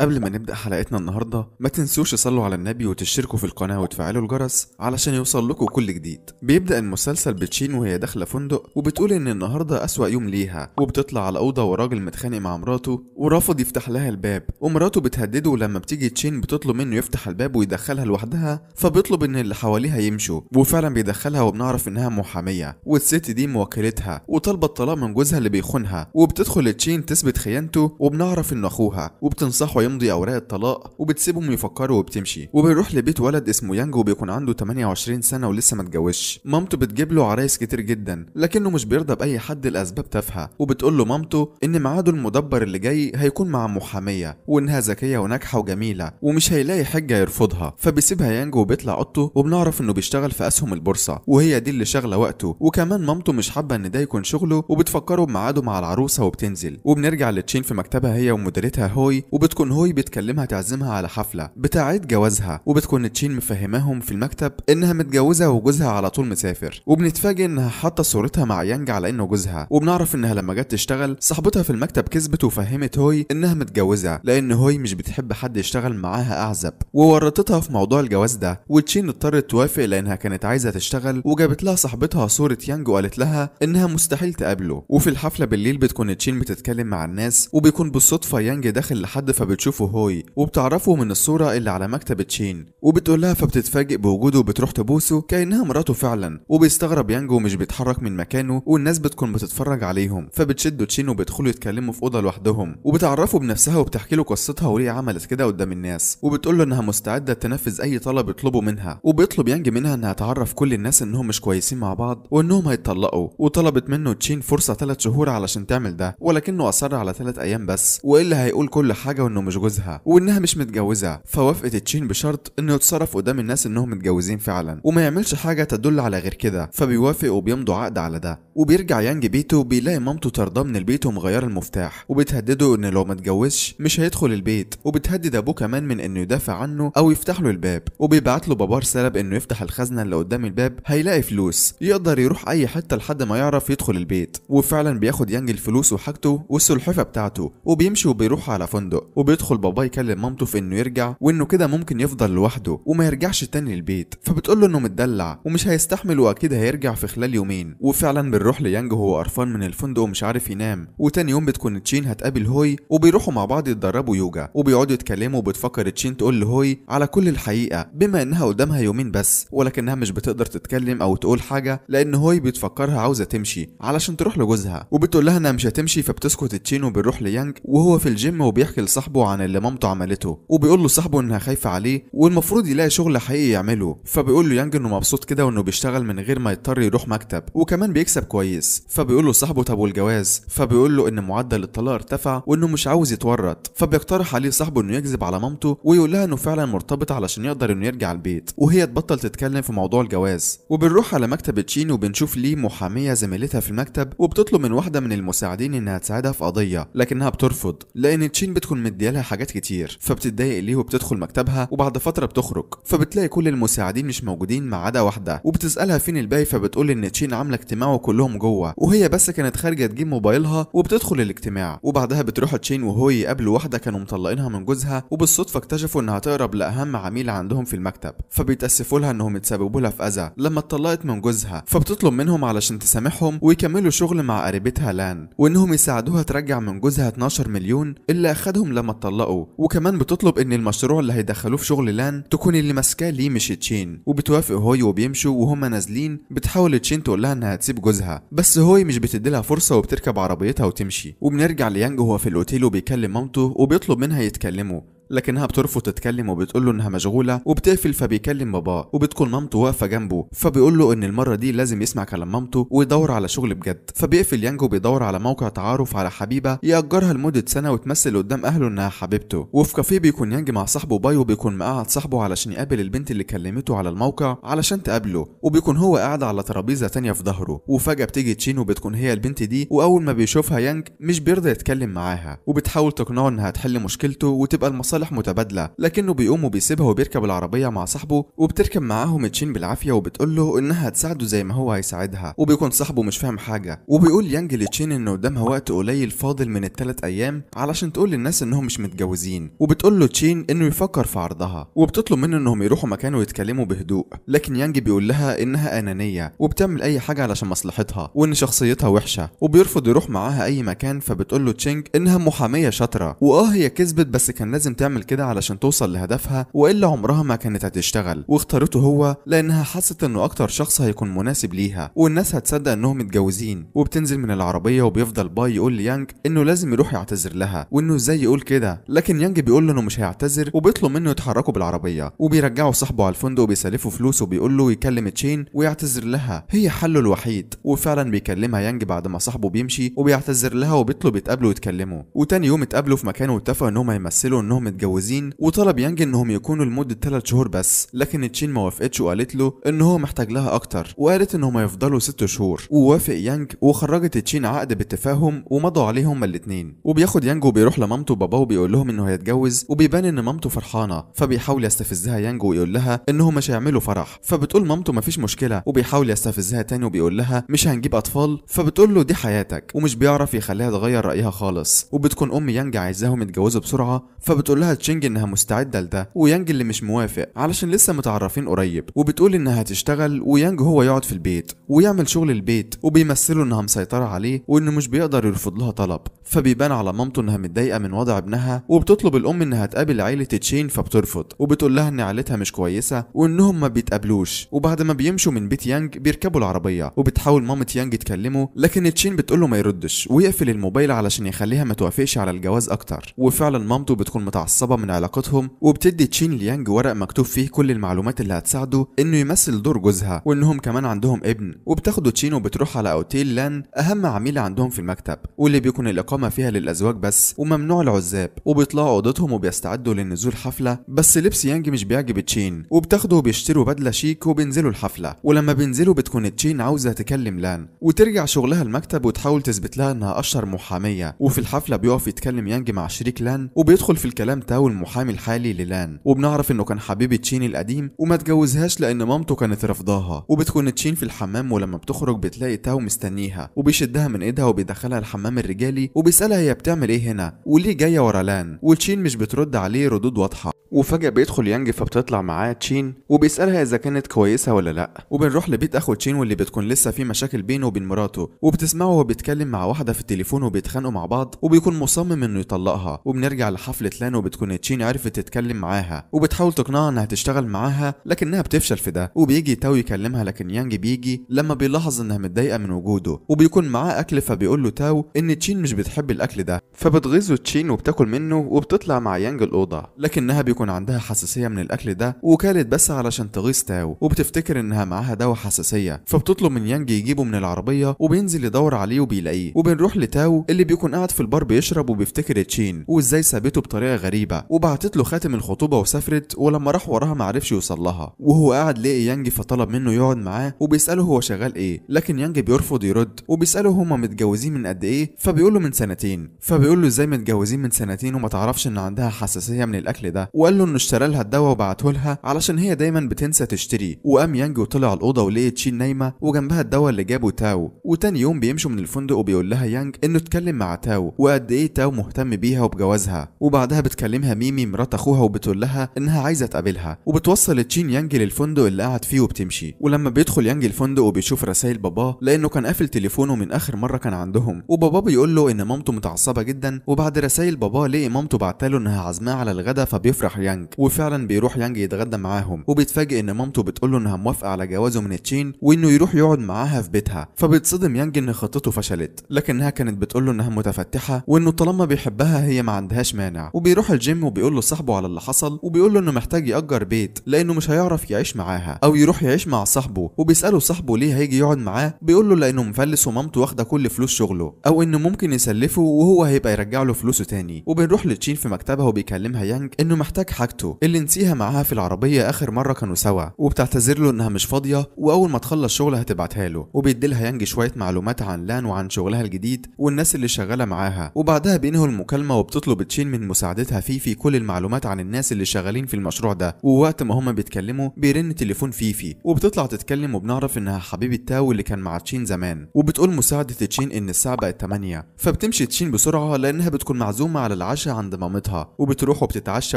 قبل ما نبدأ حلقتنا النهاردة ما تنسوش تصلوا على النبي وتشتركوا في القناة وتفعلوا الجرس علشان يوصل لكم كل جديد بيبدأ المسلسل بتشين وهي داخلة فندق وبتقول إن النهاردة أسوأ يوم ليها وبتطلع على أوضة وراجل متخانق مع مراته ورافض يفتح لها الباب ومراته بتهدده ولما بتيجي تشين بتطلب منه يفتح الباب ويدخلها لوحدها فبيطلب إن اللي حواليها يمشوا وفعلا بيدخلها وبنعرف إنها محامية والست دي موكلتها وطالبة الطلاق من جوزها اللي بيخونها وبتدخل تشين تثبت خيانته وبنعرف إنه أخوها وبتنصحه ويمضي اوراق الطلاق وبتسيبهم يفكروا وبتمشي وبيروح لبيت ولد اسمه يانج وبيكون عنده 28 سنه ولسه ما اتجوزش مامته بتجيب له عرايس كتير جدا لكنه مش بيرضى باي حد لاسباب تافهه وبتقول له مامته ان ميعاده المدبر اللي جاي هيكون مع محاميه وانها ذكيه وناجحه وجميله ومش هيلاقي حجه يرفضها فبيسيبها يانج وبيطلع اوضته وبنعرف انه بيشتغل في اسهم البورصه وهي دي اللي شاغله وقته وكمان مامته مش حابه ان ده يكون شغله وبتفكره بميعاده مع العروسه وبتنزل وبنرجع لتشين في مكتبها هي ومديرتها هوي وبتكون هوي بتكلمها تعزمها على حفله بتاعت جوازها وبتكون تشين مفهماهم في المكتب انها متجوزه وجوزها على طول مسافر وبنتفاجئ انها حاطه صورتها مع يانج على انه جوزها وبنعرف انها لما جت تشتغل صاحبتها في المكتب كذبت وفهمت هوي انها متجوزه لان هوي مش بتحب حد يشتغل معاها اعزب وورطتها في موضوع الجواز ده وتشين اضطرت توافق لانها كانت عايزه تشتغل وجابت لها صاحبتها صوره يانج وقالت لها انها مستحيل تقابله وفي الحفله بالليل بتكون تشين بتتكلم مع الناس وبيكون بالصدفه يانج داخل لحد فبتشوف بتشوفه هوي وبتعرفه من الصورة اللي على مكتب تشين وبتقولها فبتتفاجئ بوجوده وبتروح تبوسه كأنها مراته فعلا وبيستغرب يانجو مش بيتحرك من مكانه والناس بتكون بتتفرج عليهم فبتشدوا تشين وبيدخلوا يتكلموا في أوضة لوحدهم وبتعرفه بنفسها وبتحكي له قصتها وليه عملت كده قدام الناس وبتقول له إنها مستعدة تنفذ أي طلب يطلبه منها وبيطلب يانج منها إنها تعرف كل الناس إنهم مش كويسين مع بعض وإنهم هيتطلقوا وطلبت منه تشين فرصة ثلاث شهور علشان تعمل ده ولكنه أصر على ثلاث أيام بس وإلا هيقول كل حاجة وإنه مش جوزها وانها مش متجوزه فوافقت تشين بشرط انه يتصرف قدام الناس انهم متجوزين فعلا وما يعملش حاجه تدل على غير كده فبيوافق وبيمضوا عقد على ده وبيرجع يانج بيته بيلاقي مامته طرداه من البيت ومغيره المفتاح وبتهدده ان لو ما اتجوزش مش هيدخل البيت وبتهدد ابوه كمان من انه يدافع عنه او يفتح له الباب وبيبعت له باباه رساله بانه يفتح الخزنه اللي قدام الباب هيلاقي فلوس يقدر يروح اي حته لحد ما يعرف يدخل البيت وفعلا بياخد يانج الفلوس وحاجته والسلحفه بتاعته وبيمشي وبيروح على فندق وبيدخل بيدخل باباه يكلم مامته في انه يرجع وانه كده ممكن يفضل لوحده وما يرجعش تاني البيت فبتقول له انه متدلع ومش هيستحمل واكيد هيرجع في خلال يومين وفعلا بنروح ليانج وهو قرفان من الفندق ومش عارف ينام وتاني يوم بتكون تشين هتقابل هوي وبيروحوا مع بعض يتدربوا يوجا وبيقعدوا يتكلموا وبتفكر تشين تقول لهوي على كل الحقيقه بما انها قدامها يومين بس ولكنها مش بتقدر تتكلم او تقول حاجه لان هوي بتفكرها عاوزه تمشي علشان تروح لجوزها وبتقول لها انها مش هتمشي فبتسكت تشين وبنروح ليانج وهو في الجيم وبيحكي لصاحبه عن اللي مامته عملته وبيقول له صاحبه انها خايفه عليه والمفروض يلاقي شغل حقيقي يعمله فبيقول له يانج انه مبسوط كده وانه بيشتغل من غير ما يضطر يروح مكتب وكمان بيكسب كويس فبيقول له صاحبه طب والجواز فبيقول له ان معدل الطلاق ارتفع وانه مش عاوز يتورط فبيقترح عليه صاحبه انه يكذب على مامته ويقول لها انه فعلا مرتبط علشان يقدر انه يرجع البيت وهي تبطل تتكلم في موضوع الجواز وبنروح على مكتب تشين وبنشوف ليه محاميه زميلتها في المكتب وبتطلب من واحده من المساعدين انها تساعدها في قضيه لكنها بترفض لان تشين بتكون مديالها حاجات كتير فبتتضايق ليه وبتدخل مكتبها وبعد فتره بتخرج فبتلاقي كل المساعدين مش موجودين ما عدا واحده وبتسالها فين الباقي فبتقول ان تشين عامله اجتماع وكلهم جوه وهي بس كانت خارجه تجيب موبايلها وبتدخل الاجتماع وبعدها بتروح تشين وهو يقابلوا واحده كانوا مطلقينها من جوزها وبالصدفه اكتشفوا انها تقرب لاهم عميل عندهم في المكتب فبيتاسفوا لها انهم اتسببوا لها في اذى لما اتطلقت من جوزها فبتطلب منهم علشان تسامحهم ويكملوا شغل مع قريبتها لان وانهم يساعدوها ترجع من جوزها 12 مليون اللي اخدهم لما اتطلقت بيطلقوا وكمان بتطلب ان المشروع اللي هيدخلوه في شغل لان تكون اللي ماسكاه ليه مش تشين وبتوافق هوي وبيمشوا وهما نازلين بتحاول تشين تقول لها انها تسيب جوزها بس هوي مش بتديلها فرصه وبتركب عربيتها وتمشي وبنرجع ليانج وهو في الاوتيل وبيكلم مامته وبيطلب منها يتكلموا لكنها بترفض تتكلم وبتقول له انها مشغوله وبتقفل فبيكلم باباه وبتكون مامته واقفه جنبه فبيقول له ان المره دي لازم يسمع كلام مامته ويدور على شغل بجد فبيقفل يانجو بيدور على موقع تعارف على حبيبه ياجرها لمده سنه وتمثل قدام اهله انها حبيبته وفي كافيه بيكون يانج مع صاحبه باي وبيكون مقعد صاحبه علشان يقابل البنت اللي كلمته على الموقع علشان تقابله وبيكون هو قاعد على ترابيزه ثانيه في ظهره وفجاه بتيجي تشين وبتكون هي البنت دي واول ما بيشوفها يانج مش بيرضى يتكلم معاها وبتحاول تقنعه انها تحل مشكلته وتبقى المصالح مصالح متبادله لكنه بيقوم وبيسيبها وبيركب العربيه مع صاحبه وبتركب معاهم تشين بالعافيه وبتقول له انها هتساعده زي ما هو هيساعدها وبيكون صاحبه مش فاهم حاجه وبيقول يانج لتشين انه قدامها وقت قليل فاضل من الثلاث ايام علشان تقول للناس انهم مش متجوزين وبتقول له تشين انه يفكر في عرضها وبتطلب منه انهم يروحوا مكان ويتكلموا بهدوء لكن يانج بيقول لها انها انانيه وبتعمل اي حاجه علشان مصلحتها وان شخصيتها وحشه وبيرفض يروح معاها اي مكان فبتقول له تشينج انها محاميه شاطره واه هي كسبت بس كان لازم تعمل بتعمل كده علشان توصل لهدفها والا عمرها ما كانت هتشتغل واختارته هو لانها حست انه اكتر شخص هيكون مناسب ليها والناس هتصدق انهم متجوزين وبتنزل من العربيه وبيفضل باي يقول ليانج انه لازم يروح يعتذر لها وانه ازاي يقول كده لكن يانج بيقول له انه مش هيعتذر وبيطلب منه يتحركوا بالعربيه وبيرجعوا صاحبه على الفندق وبيسلفه فلوس وبيقول له يكلم تشين ويعتذر لها هي حله الوحيد وفعلا بيكلمها يانج بعد ما صاحبه بيمشي وبيعتذر لها وبيطلب يتقابلوا ويتكلموا وتاني يوم اتقابلوا في مكان واتفقوا انهم هيمثلوا انهم متجوزين وطلب يانج انهم يكونوا لمده 3 شهور بس لكن تشين ما وافقتش وقالت له ان هو محتاج لها اكتر وقالت ان هم يفضلوا 6 شهور ووافق يانج وخرجت تشين عقد بالتفاهم ومضوا عليهم الاثنين وبياخد يانج وبيروح لمامته وباباه وبيقول لهم انه هيتجوز وبيبان ان مامته فرحانه فبيحاول يستفزها يانج ويقول لها انهم مش هيعملوا فرح فبتقول مامته مفيش مشكله وبيحاول يستفزها تاني وبيقول لها مش هنجيب اطفال فبتقول له دي حياتك ومش بيعرف يخليها تغير رايها خالص وبتكون ام يانج عايزاهم يتجوزوا بسرعه فبتقول لها لها تشينج انها مستعده لده ويانج اللي مش موافق علشان لسه متعرفين قريب وبتقول انها هتشتغل ويانج هو يقعد في البيت ويعمل شغل البيت وبيمثله انها مسيطره عليه وانه مش بيقدر يرفض لها طلب فبيبان على مامته انها متضايقه من وضع ابنها وبتطلب الام انها تقابل عيله تشين فبترفض وبتقول لها ان عيلتها مش كويسه وانهم ما بيتقابلوش وبعد ما بيمشوا من بيت يانج بيركبوا العربيه وبتحاول مامة يانج تكلمه لكن تشين بتقول له ما يردش ويقفل الموبايل علشان يخليها ما توافقش على الجواز اكتر وفعلا مامته بتكون متعصبه معصبة من علاقتهم وبتدي تشين ليانج ورق مكتوب فيه كل المعلومات اللي هتساعده انه يمثل دور جوزها وانهم كمان عندهم ابن وبتاخده تشين وبتروح على اوتيل لان اهم عميلة عندهم في المكتب واللي بيكون الاقامة فيها للازواج بس وممنوع العزاب وبيطلعوا اوضتهم وبيستعدوا للنزول حفلة بس لبس يانج مش بيعجب تشين وبتاخده وبيشتروا بدلة شيك وبينزلوا الحفلة ولما بينزلوا بتكون تشين عاوزة تكلم لان وترجع شغلها المكتب وتحاول تثبت لها انها اشهر محامية وفي الحفلة بيقف يتكلم يانج مع شريك لان وبيدخل في الكلام تاو المحامي الحالي للان وبنعرف انه كان حبيب تشين القديم وما اتجوزهاش لان مامته كانت رافضاها وبتكون تشين في الحمام ولما بتخرج بتلاقي تاو مستنيها وبيشدها من ايدها وبيدخلها الحمام الرجالي وبيسالها هي بتعمل ايه هنا وليه جايه ورا لان وتشين مش بترد عليه ردود واضحه وفجأة بيدخل يانج فبتطلع معاه تشين وبيسألها إذا كانت كويسة ولا لأ وبنروح لبيت أخو تشين واللي بتكون لسه في مشاكل بينه وبين مراته وبتسمعه وهو بيتكلم مع واحدة في التليفون وبيتخانقوا مع بعض وبيكون مصمم إنه يطلقها وبنرجع لحفلة لان بتكون تشين عرفت تتكلم معاها وبتحاول تقنعها انها تشتغل معاها لكنها بتفشل في ده وبيجي تاو يكلمها لكن يانج بيجي لما بيلاحظ انها متضايقه من وجوده وبيكون معاه اكل فبيقول له تاو ان تشين مش بتحب الاكل ده فبتغيظه تشين وبتاكل منه وبتطلع مع يانج الاوضه لكنها بيكون عندها حساسيه من الاكل ده وكلت بس علشان تغيظ تاو وبتفتكر انها معاها دواء حساسيه فبتطلب من يانج يجيبه من العربيه وبينزل يدور عليه وبيلاقيه وبنروح لتاو اللي بيكون قاعد في البار بيشرب وبيفتكر تشين وازاي سابته بطريقه غريبه غريبه وبعتت له خاتم الخطوبه وسافرت ولما راح وراها معرفش يوصل لها وهو قاعد لقي يانج فطلب منه يقعد معاه وبيساله هو شغال ايه لكن يانج بيرفض يرد وبيساله هما متجوزين من قد ايه فبيقول له من سنتين فبيقول له ازاي متجوزين من سنتين وما تعرفش ان عندها حساسيه من الاكل ده وقال له انه اشترى لها الدواء وبعته لها علشان هي دايما بتنسى تشتري وقام يانج وطلع الاوضه ولقي تشين نايمه وجنبها الدواء اللي جابه تاو وتاني يوم بيمشوا من الفندق وبيقول لها يانج انه اتكلم مع تاو وقد ايه تاو مهتم بيها وبجوازها وبعدها بتكلم بيكلمها ميمي مرات اخوها وبتقول لها انها عايزه تقابلها وبتوصل تشين يانج للفندق اللي قاعد فيه وبتمشي ولما بيدخل يانج الفندق وبيشوف رسائل باباه لانه كان قافل تليفونه من اخر مره كان عندهم وباباه بيقول له ان مامته متعصبه جدا وبعد رسائل باباه لقي مامته له انها عازماه على الغدا فبيفرح يانج وفعلا بيروح يانج يتغدى معاهم وبيتفاجئ ان مامته بتقول له انها موافقه على جوازه من تشين وانه يروح يقعد معاها في بيتها فبيتصدم يانج ان خطته فشلت لكنها كانت بتقول له انها متفتحه وانه طالما بيحبها هي ما عندهاش مانع وبيروح لجيم وبيقول له صاحبه على اللي حصل وبيقول له انه محتاج يأجر بيت لانه مش هيعرف يعيش معاها او يروح يعيش مع صاحبه وبيسأله صاحبه ليه هيجي يقعد معاه بيقول له لانه مفلس ومامته واخده كل فلوس شغله او انه ممكن يسلفه وهو هيبقى يرجع له فلوسه تاني وبنروح لتشين في مكتبها وبيكلمها يانج انه محتاج حاجته اللي نسيها معاها في العربيه اخر مره كانوا سوا وبتعتذر له انها مش فاضيه واول ما تخلص شغلها هتبعتها له وبيديلها يانج شويه معلومات عن لان وعن شغلها الجديد والناس اللي شغاله معاها وبعدها بينهوا المكالمه وبتطلب تشين من مساعدتها فيفي كل المعلومات عن الناس اللي شغالين في المشروع ده ووقت ما هما بيتكلموا بيرن تليفون فيفي وبتطلع تتكلم وبنعرف انها حبيبه تاو اللي كان مع تشين زمان وبتقول مساعده تشين ان الساعه بقت 8 فبتمشي تشين بسرعه لانها بتكون معزومه على العشاء عند مامتها وبتروح وبتتعشى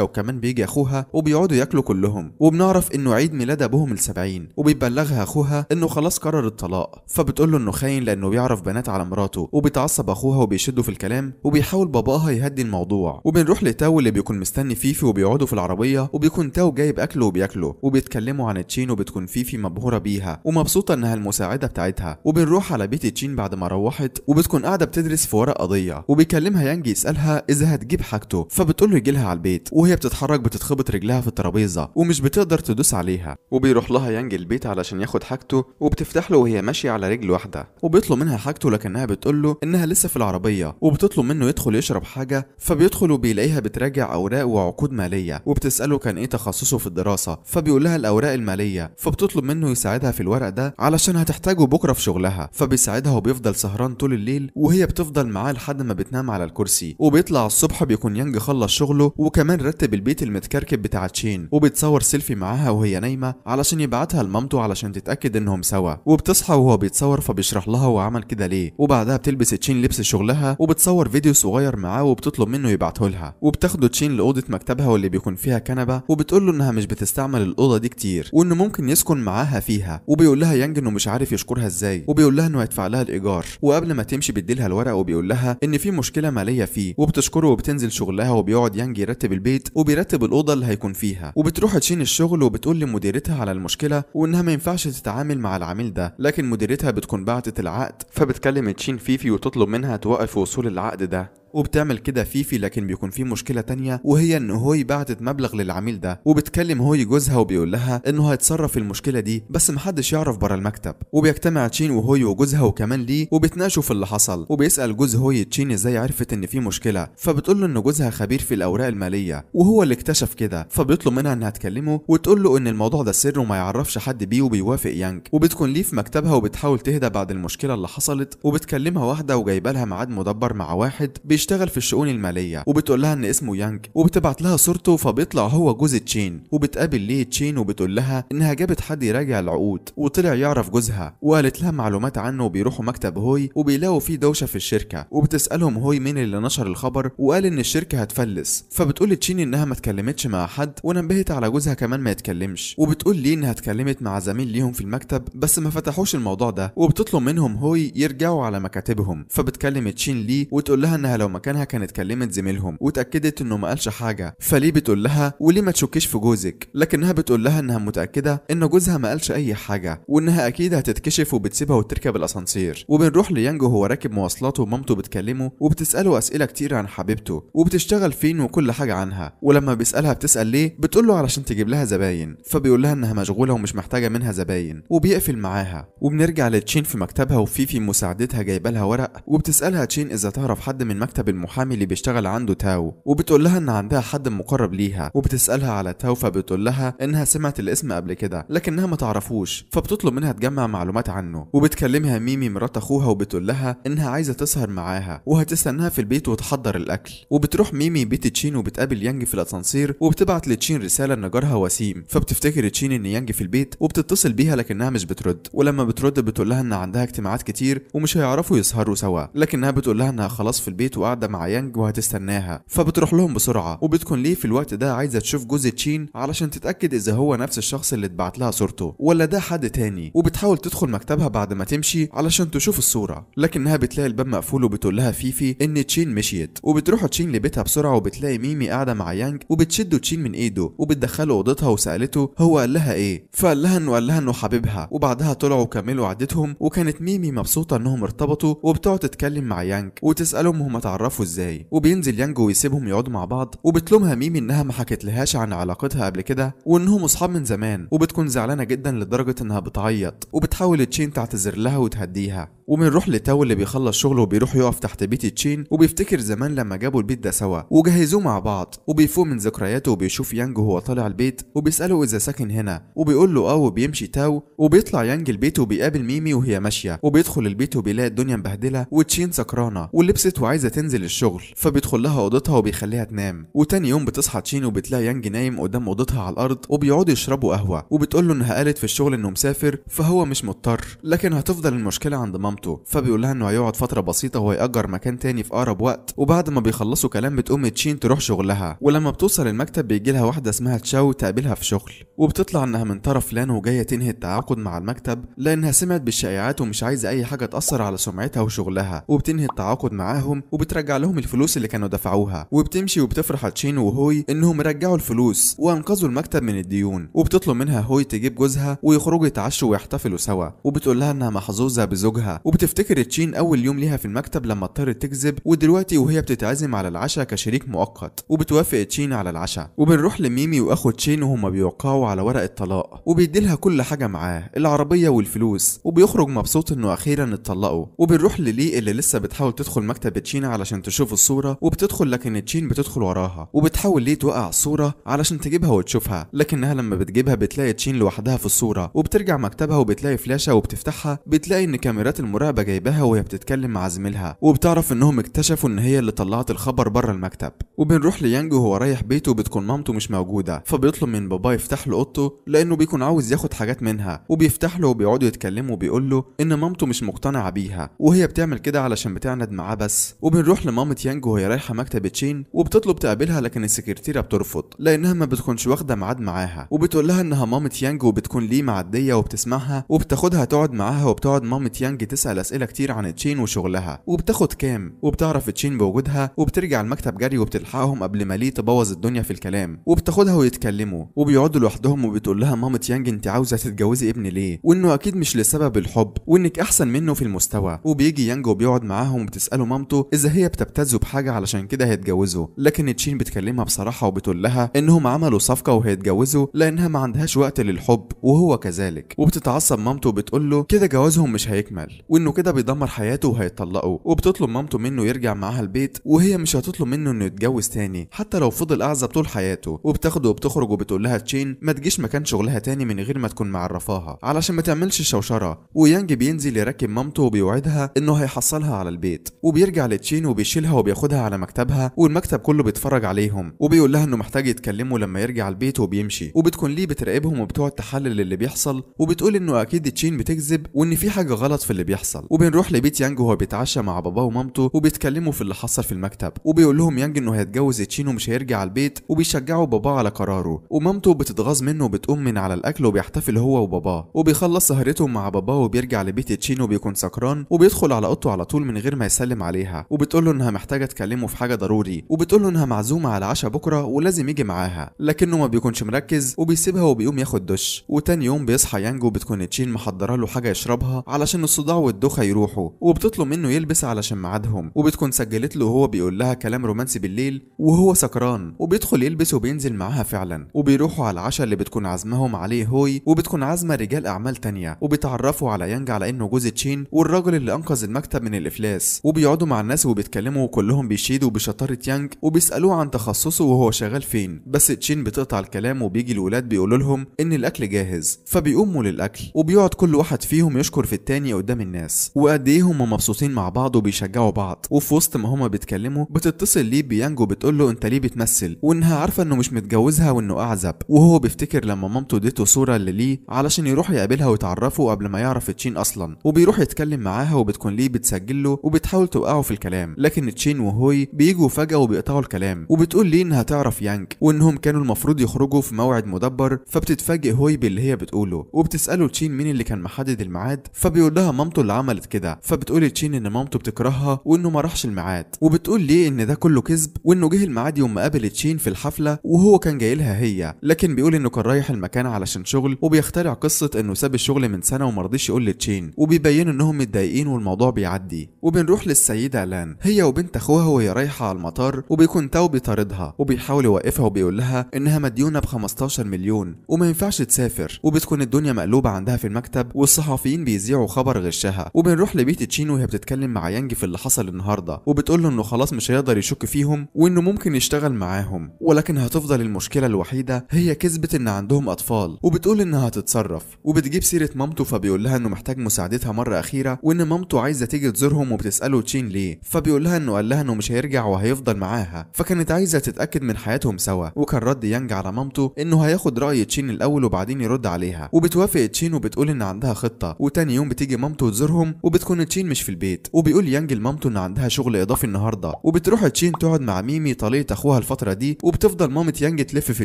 وكمان بيجي اخوها وبيقعدوا ياكلوا كلهم وبنعرف انه عيد ميلاد ابوهم ال70 وبيبلغها اخوها انه خلاص قرر الطلاق فبتقول له انه خاين لانه بيعرف بنات على مراته وبيتعصب اخوها وبيشده في الكلام وبيحاول باباها يهدي الموضوع وبنروح لتاو اللي بيكون مستني فيفي وبيقعدوا في العربيه وبيكون تاو جايب اكله وبياكله وبيتكلموا عن تشين وبتكون فيفي مبهوره بيها ومبسوطه انها المساعده بتاعتها وبنروح على بيت تشين بعد ما روحت وبتكون قاعده بتدرس في ورق قضيه وبيكلمها يانج يسالها اذا هتجيب حاجته فبتقول له يجي لها على البيت وهي بتتحرك بتتخبط رجلها في الترابيزه ومش بتقدر تدوس عليها وبيروح لها يانج البيت علشان ياخد حاجته وبتفتح له وهي ماشيه على رجل واحده وبيطلب منها حاجته لكنها بتقول له انها لسه في العربيه وبتطلب منه يدخل يشرب حاجه فبيدخل وبيلاقيها بتراجع بيراجع اوراق وعقود ماليه وبتساله كان ايه تخصصه في الدراسه فبيقول لها الاوراق الماليه فبتطلب منه يساعدها في الورق ده علشان هتحتاجه بكره في شغلها فبيساعدها وبيفضل سهران طول الليل وهي بتفضل معاه لحد ما بتنام على الكرسي وبيطلع الصبح بيكون يانج خلص شغله وكمان رتب البيت المتكركب بتاع تشين وبتصور سيلفي معاها وهي نايمه علشان يبعتها لمامته علشان تتاكد انهم سوا وبتصحى وهو بيتصور فبيشرح لها هو عمل كده ليه وبعدها بتلبس تشين لبس شغلها وبتصور فيديو صغير معاه وبتطلب منه يبعته لها وبتاخد بتاخده تشين لاوضه مكتبها واللي بيكون فيها كنبه وبتقول له انها مش بتستعمل الاوضه دي كتير وانه ممكن يسكن معاها فيها وبيقول لها يانج انه مش عارف يشكرها ازاي وبيقول لها انه هيدفع لها الايجار وقبل ما تمشي بيديلها الورق وبيقول لها ان في مشكله ماليه فيه وبتشكره وبتنزل شغلها وبيقعد يانج يرتب البيت وبيرتب الاوضه اللي هيكون فيها وبتروح تشين الشغل وبتقول لمديرتها على المشكله وانها ما ينفعش تتعامل مع العميل ده لكن مديرتها بتكون بعتت العقد فبتكلم تشين فيفي وتطلب منها توقف وصول العقد ده وبتعمل كده فيفي لكن بيكون في مشكله تانية وهي ان هوي بعتت مبلغ للعميل ده وبتكلم هوي جوزها وبيقول لها انه هيتصرف في المشكله دي بس محدش يعرف بره المكتب وبيجتمع تشين وهوي وجوزها وكمان ليه وبيتناقشوا في اللي حصل وبيسال جوز هوي تشين ازاي عرفت ان في مشكله فبتقول له ان جوزها خبير في الاوراق الماليه وهو اللي اكتشف كده فبيطلب منها انها تكلمه وتقول له ان الموضوع ده سر وما يعرفش حد بيه وبيوافق يانج وبتكون ليه في مكتبها وبتحاول تهدى بعد المشكله اللي حصلت وبتكلمها واحده وجايبه لها ميعاد مدبر مع واحد بيشتغل في الشؤون الماليه وبتقول لها ان اسمه يانج وبتبعت لها صورته فبيطلع هو جوز تشين وبتقابل ليه تشين وبتقول لها انها جابت حد يراجع العقود وطلع يعرف جوزها وقالت لها معلومات عنه وبيروحوا مكتب هوي وبيلاقوا فيه دوشه في الشركه وبتسالهم هوي مين اللي نشر الخبر وقال ان الشركه هتفلس فبتقول تشين انها ما اتكلمتش مع حد ونبهت على جوزها كمان ما يتكلمش وبتقول ليه انها اتكلمت مع زميل ليهم في المكتب بس ما فتحوش الموضوع ده وبتطلب منهم هوي يرجعوا على مكاتبهم فبتكلم تشين ليه وتقول لها انها لو مكانها كانت كلمت زميلهم واتاكدت انه ما قالش حاجه فليه بتقول لها وليه ما تشكيش في جوزك لكنها بتقول لها انها متاكده ان جوزها ما قالش اي حاجه وانها اكيد هتتكشف وبتسيبها وتركب الاسانسير وبنروح ليانجو وهو راكب مواصلاته ومامته بتكلمه وبتساله اسئله كتير عن حبيبته وبتشتغل فين وكل حاجه عنها ولما بيسالها بتسال ليه بتقول له علشان تجيب لها زباين فبيقول لها انها مشغوله ومش محتاجه منها زباين وبيقفل معاها وبنرجع لتشين في مكتبها وفيفي مساعدتها جايبه لها ورق وبتسالها تشين اذا تعرف حد من مكتب بالمحامي اللي بيشتغل عنده تاو وبتقول لها ان عندها حد مقرب ليها وبتسالها على تاو فبتقول لها انها سمعت الاسم قبل كده لكنها ما تعرفوش فبتطلب منها تجمع معلومات عنه وبتكلمها ميمي مرات اخوها وبتقول لها انها عايزه تسهر معاها وهتستناها في البيت وتحضر الاكل وبتروح ميمي بيت تشين وبتقابل يانج في الاسانسير وبتبعت لتشين رساله ان جارها وسيم فبتفتكر تشين ان يانج في البيت وبتتصل بيها لكنها مش بترد ولما بترد بتقول لها ان عندها اجتماعات كتير ومش هيعرفوا يسهروا سوا لكنها بتقول لها انها خلاص في البيت قاعده مع يانج وهتستناها فبتروح لهم بسرعه وبتكون ليه في الوقت ده عايزه تشوف جوز تشين علشان تتاكد اذا هو نفس الشخص اللي اتبعت لها صورته ولا ده حد تاني وبتحاول تدخل مكتبها بعد ما تمشي علشان تشوف الصوره لكنها بتلاقي الباب مقفول وبتقول لها فيفي ان تشين مشيت وبتروح تشين لبيتها بسرعه وبتلاقي ميمي قاعده مع يانج وبتشد تشين من ايده وبتدخله اوضتها وسالته هو قال لها ايه فقال لها انه قال لها انه حبيبها وبعدها طلعوا وكملوا عدتهم وكانت ميمي مبسوطه انهم ارتبطوا وبتقعد تتكلم مع يانج وتسالهم هما هيتعرفوا ازاي وبينزل يانجو ويسيبهم يقعدوا مع بعض وبتلومها ميمي انها ما حكتلهاش عن علاقتها قبل كده وانهم اصحاب من زمان وبتكون زعلانه جدا لدرجه انها بتعيط وبتحاول تشين تعتذر لها وتهديها وبنروح لتاو اللي بيخلص شغله وبيروح يقف تحت بيت تشين وبيفتكر زمان لما جابوا البيت ده سوا وجهزوه مع بعض وبيفوق من ذكرياته وبيشوف يانج وهو طالع البيت وبيساله اذا ساكن هنا وبيقول له اه وبيمشي تاو وبيطلع يانج البيت وبيقابل ميمي وهي ماشيه وبيدخل البيت وبيلاقي الدنيا مبهدله وتشين سكرانه ولبست وعايزه تنزل الشغل فبيدخل لها اوضتها وبيخليها تنام وتاني يوم بتصحى تشين وبتلاقي يانج نايم قدام اوضتها على الارض وبيقعدوا يشربوا قهوه وبتقول له انها قالت في الشغل انه مسافر فهو مش مضطر لكن هتفضل المشكله عند مامته مامته فبيقول لها انه هيقعد فتره بسيطه وهيأجر مكان تاني في اقرب وقت وبعد ما بيخلصوا كلام بتقوم تشين تروح شغلها ولما بتوصل المكتب بيجي لها واحده اسمها تشاو تقابلها في شغل وبتطلع انها من طرف لان وجايه تنهي التعاقد مع المكتب لانها سمعت بالشائعات ومش عايزه اي حاجه تاثر على سمعتها وشغلها وبتنهي التعاقد معاهم وبترجع لهم الفلوس اللي كانوا دفعوها وبتمشي وبتفرح تشين وهوي انهم رجعوا الفلوس وانقذوا المكتب من الديون وبتطلب منها هوي تجيب جوزها ويخرجوا يتعشوا ويحتفلوا سوا وبتقول لها انها محظوظه بزوجها وبتفتكر تشين اول يوم ليها في المكتب لما اضطرت تكذب ودلوقتي وهي بتتعزم على العشاء كشريك مؤقت وبتوافق تشين على العشاء وبنروح لميمي واخو تشين وهما بيوقعوا على ورق الطلاق وبيديلها كل حاجه معاه العربيه والفلوس وبيخرج مبسوط انه اخيرا اتطلقوا وبنروح للي اللي لسه بتحاول تدخل مكتب تشين علشان تشوف الصوره وبتدخل لكن تشين بتدخل وراها وبتحاول ليه توقع الصوره علشان تجيبها وتشوفها لكنها لما بتجيبها بتلاقي تشين لوحدها في الصوره وبترجع مكتبها وبتلاقي فلاشه وبتفتحها بتلاقي ان كاميرات المراقبه جايباها وهي بتتكلم مع زميلها وبتعرف انهم اكتشفوا ان هي اللي طلعت الخبر بره المكتب وبنروح ليانج وهو رايح بيته وبتكون مامته مش موجوده فبيطلب من باباه يفتح له اوضته لانه بيكون عاوز ياخد حاجات منها وبيفتح له وبيقعدوا يتكلموا وبيقول له ان مامته مش مقتنعه بيها وهي بتعمل كده علشان بتعند معاه بس وبنروح لمامه يانج وهي رايحه مكتب تشين وبتطلب تقابلها لكن السكرتيره بترفض لانها ما بتكونش واخده ميعاد معاها وبتقول لها انها مامه يانج وبتكون ليه معديه وبتسمعها وبتاخدها تقعد معاها وبتقعد مامه يانج بتسأل أسئلة كتير عن تشين وشغلها وبتاخد كام وبتعرف تشين بوجودها وبترجع المكتب جري وبتلحقهم قبل ما ليه تبوظ الدنيا في الكلام وبتاخدها ويتكلموا وبيقعدوا لوحدهم وبتقول لها ماما يانج انت عاوزة تتجوزي ابني ليه وانه اكيد مش لسبب الحب وانك احسن منه في المستوى وبيجي يانج وبيقعد معاهم وبتسأله مامته اذا هي بتبتزه بحاجة علشان كده هيتجوزه لكن تشين بتكلمها بصراحة وبتقول لها انهم عملوا صفقة وهيتجوزوا لانها ما عندهاش وقت للحب وهو كذلك وبتتعصب مامته وبتقول له كده جوازهم مش هيكمل وانه كده بيدمر حياته وهيطلقه وبتطلب مامته منه يرجع معاها البيت وهي مش هتطلب منه انه يتجوز تاني حتى لو فضل اعزب طول حياته وبتاخده وبتخرج وبتقول لها تشين ما تجيش مكان شغلها تاني من غير ما تكون معرفاها علشان ما تعملش شوشره ويانج بينزل يركب مامته وبيوعدها انه هيحصلها على البيت وبيرجع لتشين وبيشيلها وبياخدها على مكتبها والمكتب كله بيتفرج عليهم وبيقول لها انه محتاج يتكلموا لما يرجع البيت وبيمشي وبتكون ليه بتراقبهم وبتقعد تحلل اللي بيحصل وبتقول انه اكيد تشين بتكذب وان في حاجه غلط في اللي بيحصل بيحصل وبنروح لبيت يانج وهو بيتعشى مع باباه ومامته وبيتكلموا في اللي حصل في المكتب وبيقول لهم يانج انه هيتجوز تشين ومش هيرجع البيت وبيشجعوا باباه على قراره ومامته بتتغاظ منه وبتقوم من على الاكل وبيحتفل هو وباباه وبيخلص سهرتهم مع باباه وبيرجع لبيت تشين وبيكون سكران وبيدخل على اوضته على طول من غير ما يسلم عليها وبتقول له انها محتاجه تكلمه في حاجه ضروري وبتقول له انها معزومه على عشاء بكره ولازم يجي معاها لكنه ما بيكونش مركز وبيسيبها وبيقوم ياخد دش وتاني يوم بيصحى يانج وبتكون تشين محضره له حاجه يشربها علشان الصداع والدوخه يروحوا وبتطلب منه يلبس علشان ميعادهم وبتكون سجلت له وهو بيقول لها كلام رومانسي بالليل وهو سكران وبيدخل يلبس وبينزل معاها فعلا وبيروحوا على العشاء اللي بتكون عازمهم عليه هوي وبتكون عازمه رجال اعمال تانية وبيتعرفوا على يانج على انه جوز تشين والراجل اللي انقذ المكتب من الافلاس وبيقعدوا مع الناس وبيتكلموا وكلهم بيشيدوا بشطاره يانج وبيسالوه عن تخصصه وهو شغال فين بس تشين بتقطع الكلام وبيجي الاولاد بيقولوا لهم ان الاكل جاهز فبيقوموا للاكل وبيقعد كل واحد فيهم يشكر في التاني قدام الناس الناس وقد ايه هما مبسوطين مع بعض وبيشجعوا بعض وفي وسط ما هما بيتكلموا بتتصل ليه بيانجو بتقول له انت ليه بتمثل وانها عارفه انه مش متجوزها وانه اعزب وهو بيفتكر لما مامته اديته صوره للي ليه علشان يروح يقابلها ويتعرفوا قبل ما يعرف تشين اصلا وبيروح يتكلم معاها وبتكون ليه بتسجل له وبتحاول توقعه في الكلام لكن تشين وهوي بيجوا فجاه وبيقطعوا الكلام وبتقول ليه انها تعرف يانج وانهم كانوا المفروض يخرجوا في موعد مدبر فبتتفاجئ هوي باللي هي بتقوله وبتساله تشين مين اللي كان محدد الميعاد فبيقول لها مامته اللي عملت كده فبتقول تشين ان مامته بتكرهها وانه ما راحش الميعاد وبتقول ليه ان ده كله كذب وانه جه الميعاد يوم ما قابل تشين في الحفله وهو كان جاي لها هي لكن بيقول انه كان رايح المكان علشان شغل وبيخترع قصه انه ساب الشغل من سنه وما رضيش يقول لتشين وبيبينوا انهم متضايقين والموضوع بيعدي وبنروح للسيده لان هي وبنت اخوها وهي رايحه على المطار وبيكون تاو بيطاردها وبيحاول يوقفها وبيقول لها انها مديونه ب 15 مليون وما ينفعش تسافر وبتكون الدنيا مقلوبه عندها في المكتب والصحفيين بيذيعوا خبر غشها وبنروح لبيت تشين وهي بتتكلم مع يانج في اللي حصل النهارده وبتقول له انه خلاص مش هيقدر يشك فيهم وانه ممكن يشتغل معاهم ولكن هتفضل المشكله الوحيده هي كذبه ان عندهم اطفال وبتقول انها هتتصرف وبتجيب سيره مامته فبيقول لها انه محتاج مساعدتها مره اخيره وان مامته عايزه تيجي تزورهم وبتساله تشين ليه فبيقول لها انه قال لها انه مش هيرجع وهيفضل معاها فكانت عايزه تتاكد من حياتهم سوا وكان رد يانج على مامته انه هياخد راي تشين الاول وبعدين يرد عليها وبتوافق تشين وبتقول ان عندها خطه وتاني يوم بتيجي مامته تزور دكتورهم وبتكون تشين مش في البيت وبيقول يانج لمامته ان عندها شغل اضافي النهارده وبتروح تشين تقعد مع ميمي طليقه اخوها الفتره دي وبتفضل مامة يانج تلف في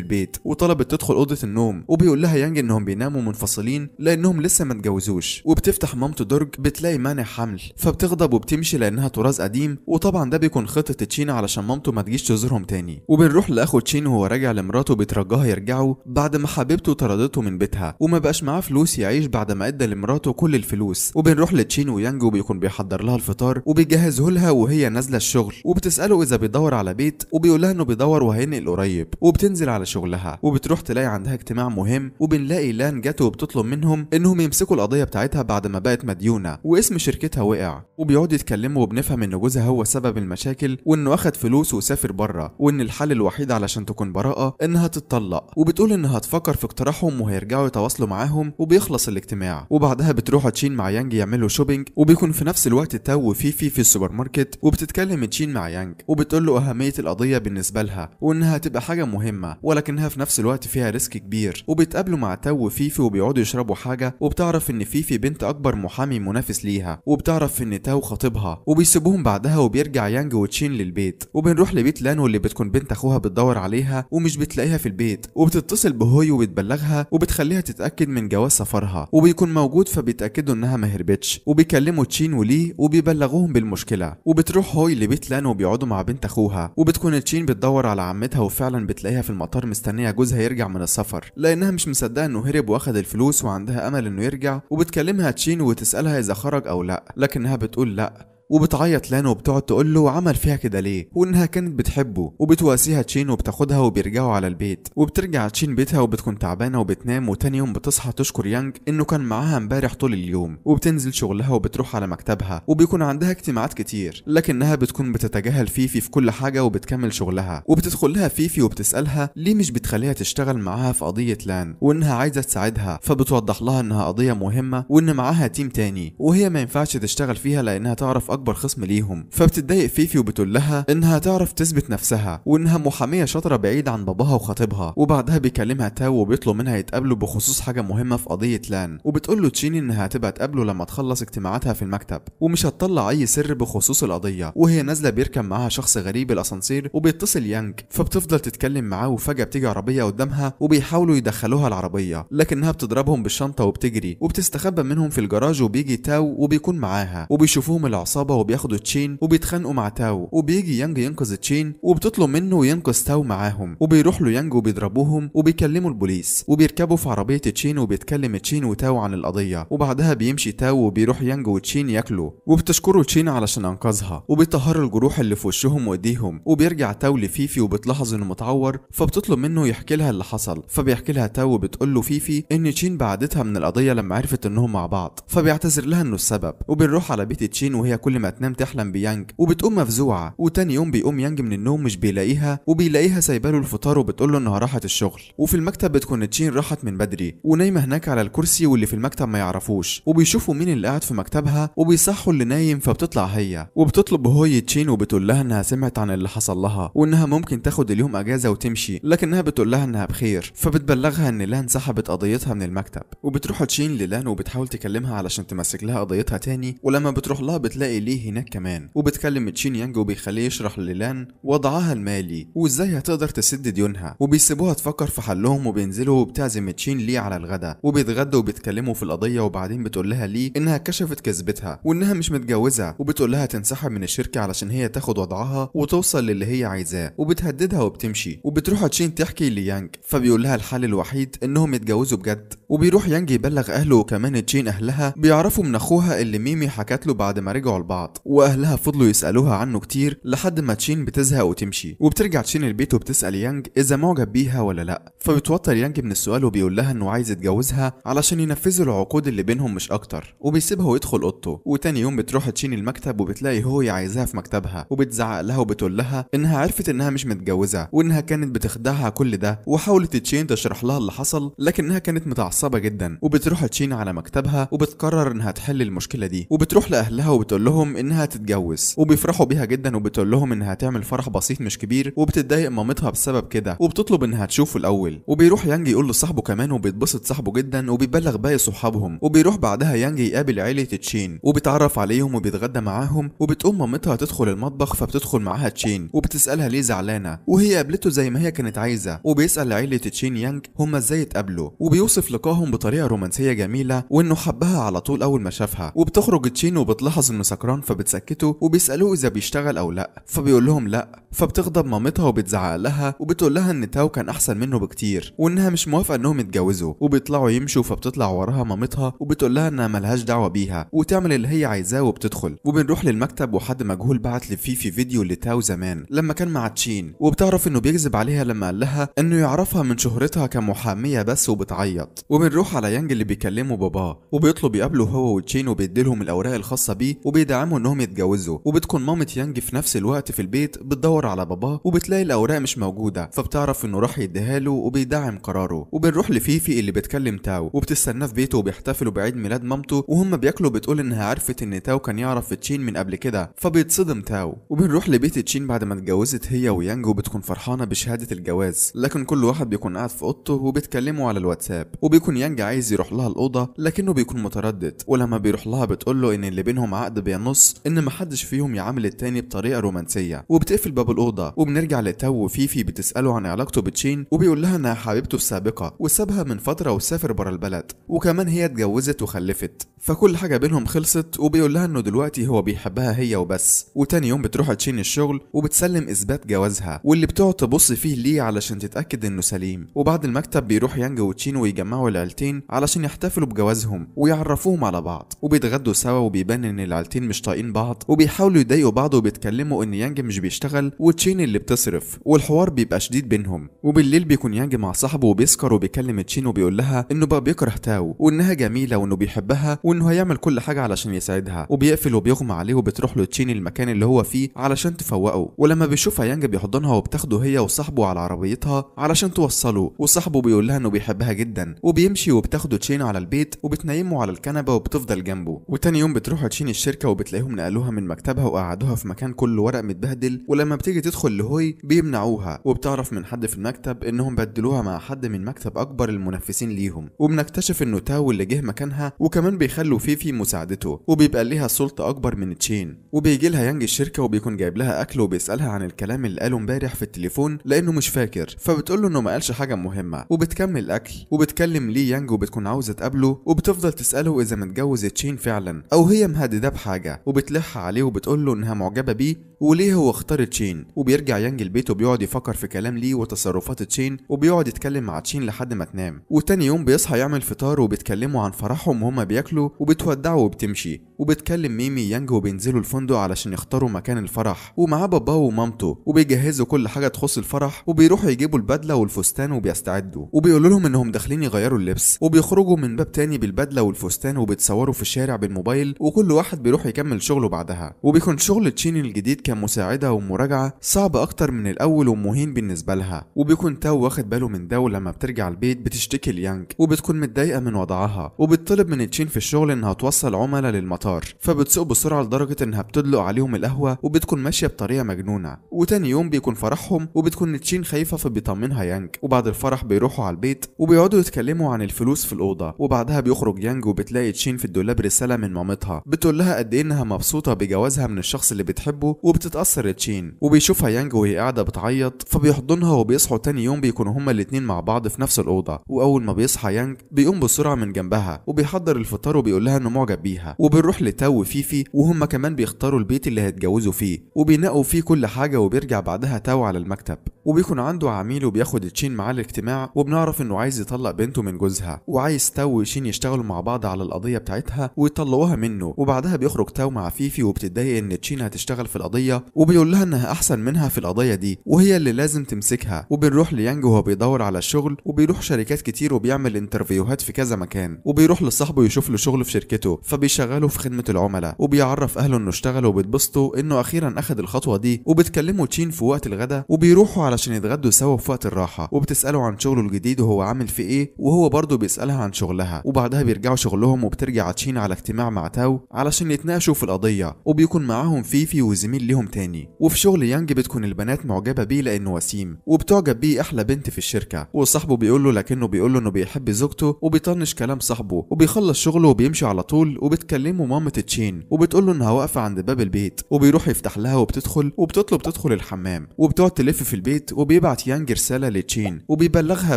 البيت وطلبت تدخل اوضه النوم وبيقول لها يانج انهم بيناموا منفصلين لانهم لسه ما اتجوزوش وبتفتح مامته درج بتلاقي مانع حمل فبتغضب وبتمشي لانها طراز قديم وطبعا ده بيكون خطه تشين علشان مامته ما تجيش تزورهم تاني وبنروح لاخو تشين وهو راجع لمراته بترجاها يرجعوا بعد ما حبيبته طردته من بيتها وما بقاش معاه فلوس يعيش بعد ما ادى لمراته كل الفلوس وبنروح بيروح لتشين ويانج وبيكون بيحضر لها الفطار وبيجهزه لها وهي نازله الشغل وبتساله اذا بيدور على بيت وبيقول لها انه بيدور وهينقل قريب وبتنزل على شغلها وبتروح تلاقي عندها اجتماع مهم وبنلاقي لان جات وبتطلب منهم انهم يمسكوا القضيه بتاعتها بعد ما بقت مديونه واسم شركتها وقع وبيقعدوا يتكلموا وبنفهم ان جوزها هو سبب المشاكل وانه اخد فلوس وسافر بره وان الحل الوحيد علشان تكون براءه انها تتطلق وبتقول انها تفكر في اقتراحهم وهيرجعوا يتواصلوا معاهم وبيخلص الاجتماع وبعدها بتروح تشين مع يانج يعمل بتعمل له شوبينج وبيكون في نفس الوقت تو وفيفي في السوبر ماركت وبتتكلم تشين مع يانج وبتقول له اهميه القضيه بالنسبه لها وانها هتبقى حاجه مهمه ولكنها في نفس الوقت فيها ريسك كبير وبيتقابلوا مع تو وفيفي وبيقعدوا يشربوا حاجه وبتعرف ان فيفي بنت اكبر محامي منافس ليها وبتعرف ان تاو خطيبها وبيسيبوهم بعدها وبيرجع يانج وتشين للبيت وبنروح لبيت لانو اللي بتكون بنت اخوها بتدور عليها ومش بتلاقيها في البيت وبتتصل بهوي وبتبلغها وبتخليها تتاكد من جواز سفرها وبيكون موجود فبيتاكدوا انها ما هربتش وتشيتش وبيكلموا تشين ولي وبيبلغوهم بالمشكله وبتروح هوي لبيت لان وبيقعدوا مع بنت اخوها وبتكون تشين بتدور على عمتها وفعلا بتلاقيها في المطار مستنيه جوزها يرجع من السفر لانها مش مصدقه انه هرب واخد الفلوس وعندها امل انه يرجع وبتكلمها تشين وتسالها اذا خرج او لا لكنها بتقول لا وبتعيط لان وبتقعد تقول له عمل فيها كده ليه وانها كانت بتحبه وبتواسيها تشين وبتاخدها وبيرجعوا على البيت وبترجع تشين بيتها وبتكون تعبانه وبتنام وتاني يوم بتصحى تشكر يانج انه كان معاها امبارح طول اليوم وبتنزل شغلها وبتروح على مكتبها وبيكون عندها اجتماعات كتير لكنها بتكون بتتجاهل فيفي في كل حاجه وبتكمل شغلها وبتدخل لها فيفي وبتسالها ليه مش بتخليها تشتغل معاها في قضيه لان وانها عايزه تساعدها فبتوضح لها انها قضيه مهمه وان معاها تيم تاني وهي ما ينفعش تشتغل فيها لانها تعرف اكبر خصم ليهم فبتتضايق فيفي وبتقول لها انها تعرف تثبت نفسها وانها محاميه شاطره بعيد عن باباها وخطيبها وبعدها بيكلمها تاو وبيطلب منها يتقابلوا بخصوص حاجه مهمه في قضيه لان وبتقول له تشيني انها هتبقى تقابله لما تخلص اجتماعاتها في المكتب ومش هتطلع اي سر بخصوص القضيه وهي نازله بيركب معاها شخص غريب الاسانسير وبيتصل يانج فبتفضل تتكلم معاه وفجاه بتيجي عربيه قدامها وبيحاولوا يدخلوها العربيه لكنها بتضربهم بالشنطه وبتجري وبتستخبى منهم في الجراج وبيجي تاو وبيكون معاها وبيشوفوهم العصابه العصابه وبياخدوا تشين وبيتخانقوا مع تاو وبيجي يانج ينقذ تشين وبتطلب منه ينقذ تاو معاهم وبيروح له يانج وبيضربوهم وبيكلموا البوليس وبيركبوا في عربيه تشين وبيتكلم تشين وتاو عن القضيه وبعدها بيمشي تاو وبيروح يانج وتشين ياكلوا وبتشكره تشين علشان انقذها وبيطهروا الجروح اللي في وشهم وايديهم وبيرجع تاو لفيفي وبتلاحظ انه متعور فبتطلب منه يحكي لها اللي حصل فبيحكي لها تاو وبتقول له فيفي ان تشين بعدتها من القضيه لما عرفت انهم مع بعض فبيعتذر لها انه السبب وبنروح على بيت تشين وهي كل ما تنام تحلم بيانج وبتقوم مفزوعة وتاني يوم بيقوم يانج من النوم مش بيلاقيها وبيلاقيها سايباله الفطار وبتقول له انها راحت الشغل وفي المكتب بتكون تشين راحت من بدري ونايمة هناك على الكرسي واللي في المكتب ما يعرفوش وبيشوفوا مين اللي قاعد في مكتبها وبيصحوا اللي نايم فبتطلع هي وبتطلب هوي تشين وبتقول لها انها سمعت عن اللي حصل لها وانها ممكن تاخد اليوم اجازة وتمشي لكنها بتقول لها انها بخير فبتبلغها ان لان سحبت قضيتها من المكتب وبتروح تشين للان وبتحاول تكلمها علشان تمسك لها قضيتها تاني ولما بتروح لها بتلاقي ليه هناك كمان وبتكلم تشين يانج وبيخليه يشرح للان وضعها المالي وازاي هتقدر تسد ديونها وبيسيبوها تفكر في حلهم وبينزلوا وبتعزم تشين ليه على الغدا وبيتغدوا وبيتكلموا في القضيه وبعدين بتقول لها ليه انها كشفت كذبتها وانها مش متجوزه وبتقول لها تنسحب من الشركه علشان هي تاخد وضعها وتوصل للي هي عايزاه وبتهددها وبتمشي وبتروح تشين تحكي ليانج فبيقول لها الحل الوحيد انهم يتجوزوا بجد وبيروح يانج يبلغ اهله وكمان تشين اهلها بيعرفوا من اخوها اللي ميمي حكت له بعد ما رجعوا لبعض بعض واهلها فضلوا يسالوها عنه كتير لحد ما تشين بتزهق وتمشي وبترجع تشين البيت وبتسال يانج اذا معجب بيها ولا لا فبتوتر يانج من السؤال وبيقول لها انه عايز يتجوزها علشان ينفذوا العقود اللي بينهم مش اكتر وبيسيبها ويدخل اوضته وتاني يوم بتروح تشين المكتب وبتلاقي هو عايزاها في مكتبها وبتزعق لها وبتقول لها انها عرفت انها مش متجوزه وانها كانت بتخدعها كل ده وحاولت تشين تشرح لها اللي حصل لكنها كانت متعصبه جدا وبتروح تشين على مكتبها وبتقرر انها تحل المشكله دي وبتروح لاهلها وبتقول لهم لهم انها تتجوز وبيفرحوا بيها جدا وبتقول لهم انها تعمل فرح بسيط مش كبير وبتتضايق مامتها بسبب كده وبتطلب انها تشوفه الاول وبيروح يانج يقول لصاحبه كمان وبيتبسط صاحبه جدا وبيبلغ باقي صحابهم وبيروح بعدها يانج يقابل عيله تشين وبيتعرف عليهم وبيتغدى معاهم وبتقوم مامتها تدخل المطبخ فبتدخل معاها تشين وبتسالها ليه زعلانه وهي قابلته زي ما هي كانت عايزه وبيسال عيله تشين يانج هما ازاي اتقابلوا وبيوصف لقاهم بطريقه رومانسيه جميله وانه حبها على طول اول ما شافها وبتخرج تشين وبتلاحظ انه سكران فبتسكته وبيسالوه اذا بيشتغل او لا فبيقول لهم لا فبتغضب مامتها وبتزعق لها وبتقول لها ان تاو كان احسن منه بكتير وانها مش موافقه انهم يتجوزوا وبيطلعوا يمشوا فبتطلع وراها مامتها وبتقول لها انها ملهاش دعوه بيها وتعمل اللي هي عايزاه وبتدخل وبنروح للمكتب وحد مجهول بعت لفيفي فيديو لتاو زمان لما كان مع تشين وبتعرف انه بيكذب عليها لما قال لها انه يعرفها من شهرتها كمحاميه بس وبتعيط وبنروح على يانج اللي بيكلمه باباه وبيطلب يقابله هو وتشين وبيديلهم الاوراق الخاصه بيه وبيدعي بيدعموا انهم يتجوزوا وبتكون مامة يانج في نفس الوقت في البيت بتدور على باباه وبتلاقي الاوراق مش موجوده فبتعرف انه راح يديها له وبيدعم قراره وبنروح لفيفي اللي بتكلم تاو وبتستناه في بيته وبيحتفلوا بعيد ميلاد مامته وهم بياكلوا بتقول انها عرفت ان تاو كان يعرف تشين من قبل كده فبيتصدم تاو وبنروح لبيت تشين بعد ما اتجوزت هي ويانج وبتكون فرحانه بشهاده الجواز لكن كل واحد بيكون قاعد في اوضته وبيتكلموا على الواتساب وبيكون يانج عايز يروح لها الاوضه لكنه بيكون متردد ولما بيروح لها بتقول له ان اللي بينهم عقد بينهم النص ان محدش فيهم يعامل التاني بطريقه رومانسيه وبتقفل باب الاوضه وبنرجع لتو وفيفي بتساله عن علاقته بتشين وبيقول لها انها حبيبته السابقه وسابها من فتره وسافر بره البلد وكمان هي اتجوزت وخلفت فكل حاجه بينهم خلصت وبيقول لها انه دلوقتي هو بيحبها هي وبس وتاني يوم بتروح تشين الشغل وبتسلم اثبات جوازها واللي بتقعد تبص فيه ليه علشان تتاكد انه سليم وبعد المكتب بيروح يانج وتشين ويجمعوا العيلتين علشان يحتفلوا بجوازهم ويعرفوهم على بعض وبيتغدوا سوا وبيبان ان العيلتين مش مش طايقين بعض وبيحاولوا يضايقوا بعض وبيتكلموا ان يانج مش بيشتغل وتشين اللي بتصرف والحوار بيبقى شديد بينهم وبالليل بيكون يانج مع صاحبه وبيسكر وبيكلم تشين وبيقول لها انه بقى بيكره تاو وانها جميله وانه بيحبها وانه هيعمل كل حاجه علشان يساعدها وبيقفل وبيغمى عليه وبتروح له تشين المكان اللي هو فيه علشان تفوقه ولما بيشوفها يانج بيحضنها وبتاخده هي وصاحبه على عربيتها علشان توصله وصاحبه بيقول لها انه بيحبها جدا وبيمشي وبتاخده تشين على البيت وبتنيمه على الكنبه وبتفضل جنبه وتاني يوم بتروح تشين الشركه وبت بتلاقيهم نقلوها من مكتبها وقعدوها في مكان كله ورق متبهدل ولما بتيجي تدخل لهوي بيمنعوها وبتعرف من حد في المكتب انهم بدلوها مع حد من مكتب اكبر المنافسين ليهم وبنكتشف انه تاو اللي جه مكانها وكمان بيخلوا فيفي مساعدته وبيبقى ليها سلطه اكبر من تشين وبيجي لها يانج الشركه وبيكون جايب لها اكل وبيسالها عن الكلام اللي قاله امبارح في التليفون لانه مش فاكر فبتقول له انه ما قالش حاجه مهمه وبتكمل الاكل وبتكلم لي يانج وبتكون عاوزه تقابله وبتفضل تساله اذا متجوز تشين فعلا او هي مهدده بحاجه وبتلح عليه وبتقول له انها معجبه بيه وليه هو اختار تشين وبيرجع يانج البيت وبيقعد يفكر في كلام ليه وتصرفات تشين وبيقعد يتكلم مع تشين لحد ما تنام وتاني يوم بيصحى يعمل فطار وبيتكلموا عن فرحهم وهما بياكلوا وبتودعه وبتمشي وبتكلم ميمي يانج وبينزلوا الفندق علشان يختاروا مكان الفرح ومعاه باباه ومامته وبيجهزوا كل حاجه تخص الفرح وبيروحوا يجيبوا البدله والفستان وبيستعدوا وبيقولوا لهم انهم داخلين يغيروا اللبس وبيخرجوا من باب تاني بالبدله والفستان وبيتصوروا في الشارع بالموبايل وكل واحد بيروح يكمل شغله بعدها وبيكون شغل تشين الجديد كمساعدة ومراجعة صعب أكتر من الأول ومهين بالنسبة لها وبيكون تاو واخد باله من ده ولما بترجع البيت بتشتكي ليانج وبتكون متضايقة من وضعها وبتطلب من تشين في الشغل إنها توصل عملاء للمطار فبتسوق بسرعة لدرجة إنها بتدلق عليهم القهوة وبتكون ماشية بطريقة مجنونة وتاني يوم بيكون فرحهم وبتكون تشين خايفة فبيطمنها يانج وبعد الفرح بيروحوا على البيت وبيقعدوا يتكلموا عن الفلوس في الأوضة وبعدها بيخرج يانج وبتلاقي تشين في الدولاب رسالة من مامتها بتقول لها قد إيه إنها مبسوطة بجوازها من الشخص اللي بتحبه وبتتأثر تشين وبيشوفها يانج وهي قاعدة بتعيط فبيحضنها وبيصحوا تاني يوم بيكونوا هما الاتنين مع بعض في نفس الأوضة وأول ما بيصحى يانج بيقوم بسرعة من جنبها وبيحضر الفطار وبيقول لها إنه معجب بيها وبنروح لتاو وفيفي وهما كمان بيختاروا البيت اللي هيتجوزوا فيه وبينقوا فيه كل حاجة وبيرجع بعدها تاو على المكتب وبيكون عنده عميل وبياخد تشين معاه الاجتماع وبنعرف إنه عايز يطلق بنته من جوزها وعايز تاو وشين يشتغلوا مع بعض على القضية بتاعتها ويطلقوها منه وبعدها بيخرج تاو مع فيفي وبتتضايق إن تشين هتشتغل في القضية القضيه وبيقول لها انها احسن منها في القضيه دي وهي اللي لازم تمسكها وبنروح ليانج وهو بيدور على شغل وبيروح شركات كتير وبيعمل انترفيوهات في كذا مكان وبيروح لصاحبه يشوف له شغل في شركته فبيشغله في خدمه العملاء وبيعرف اهله انه اشتغل وبتبسطه انه اخيرا اخد الخطوه دي وبتكلمه تشين في وقت الغداء وبيروحوا علشان يتغدوا سوا في وقت الراحه وبتساله عن شغله الجديد وهو عامل في ايه وهو برضه بيسالها عن شغلها وبعدها بيرجعوا شغلهم وبترجع تشين على اجتماع مع تاو علشان يتناقشوا في القضيه وبيكون معاهم فيفي وزميل بيهم تاني وفي شغل يانج بتكون البنات معجبه بيه لانه وسيم وبتعجب بيه احلى بنت في الشركه وصاحبه بيقول له لكنه بيقول له انه بيحب زوجته وبيطنش كلام صاحبه وبيخلص شغله وبيمشي على طول وبتكلمه مامة تشين وبتقول له انها واقفه عند باب البيت وبيروح يفتح لها وبتدخل وبتطلب تدخل الحمام وبتقعد تلف في البيت وبيبعت يانج رساله لتشين وبيبلغها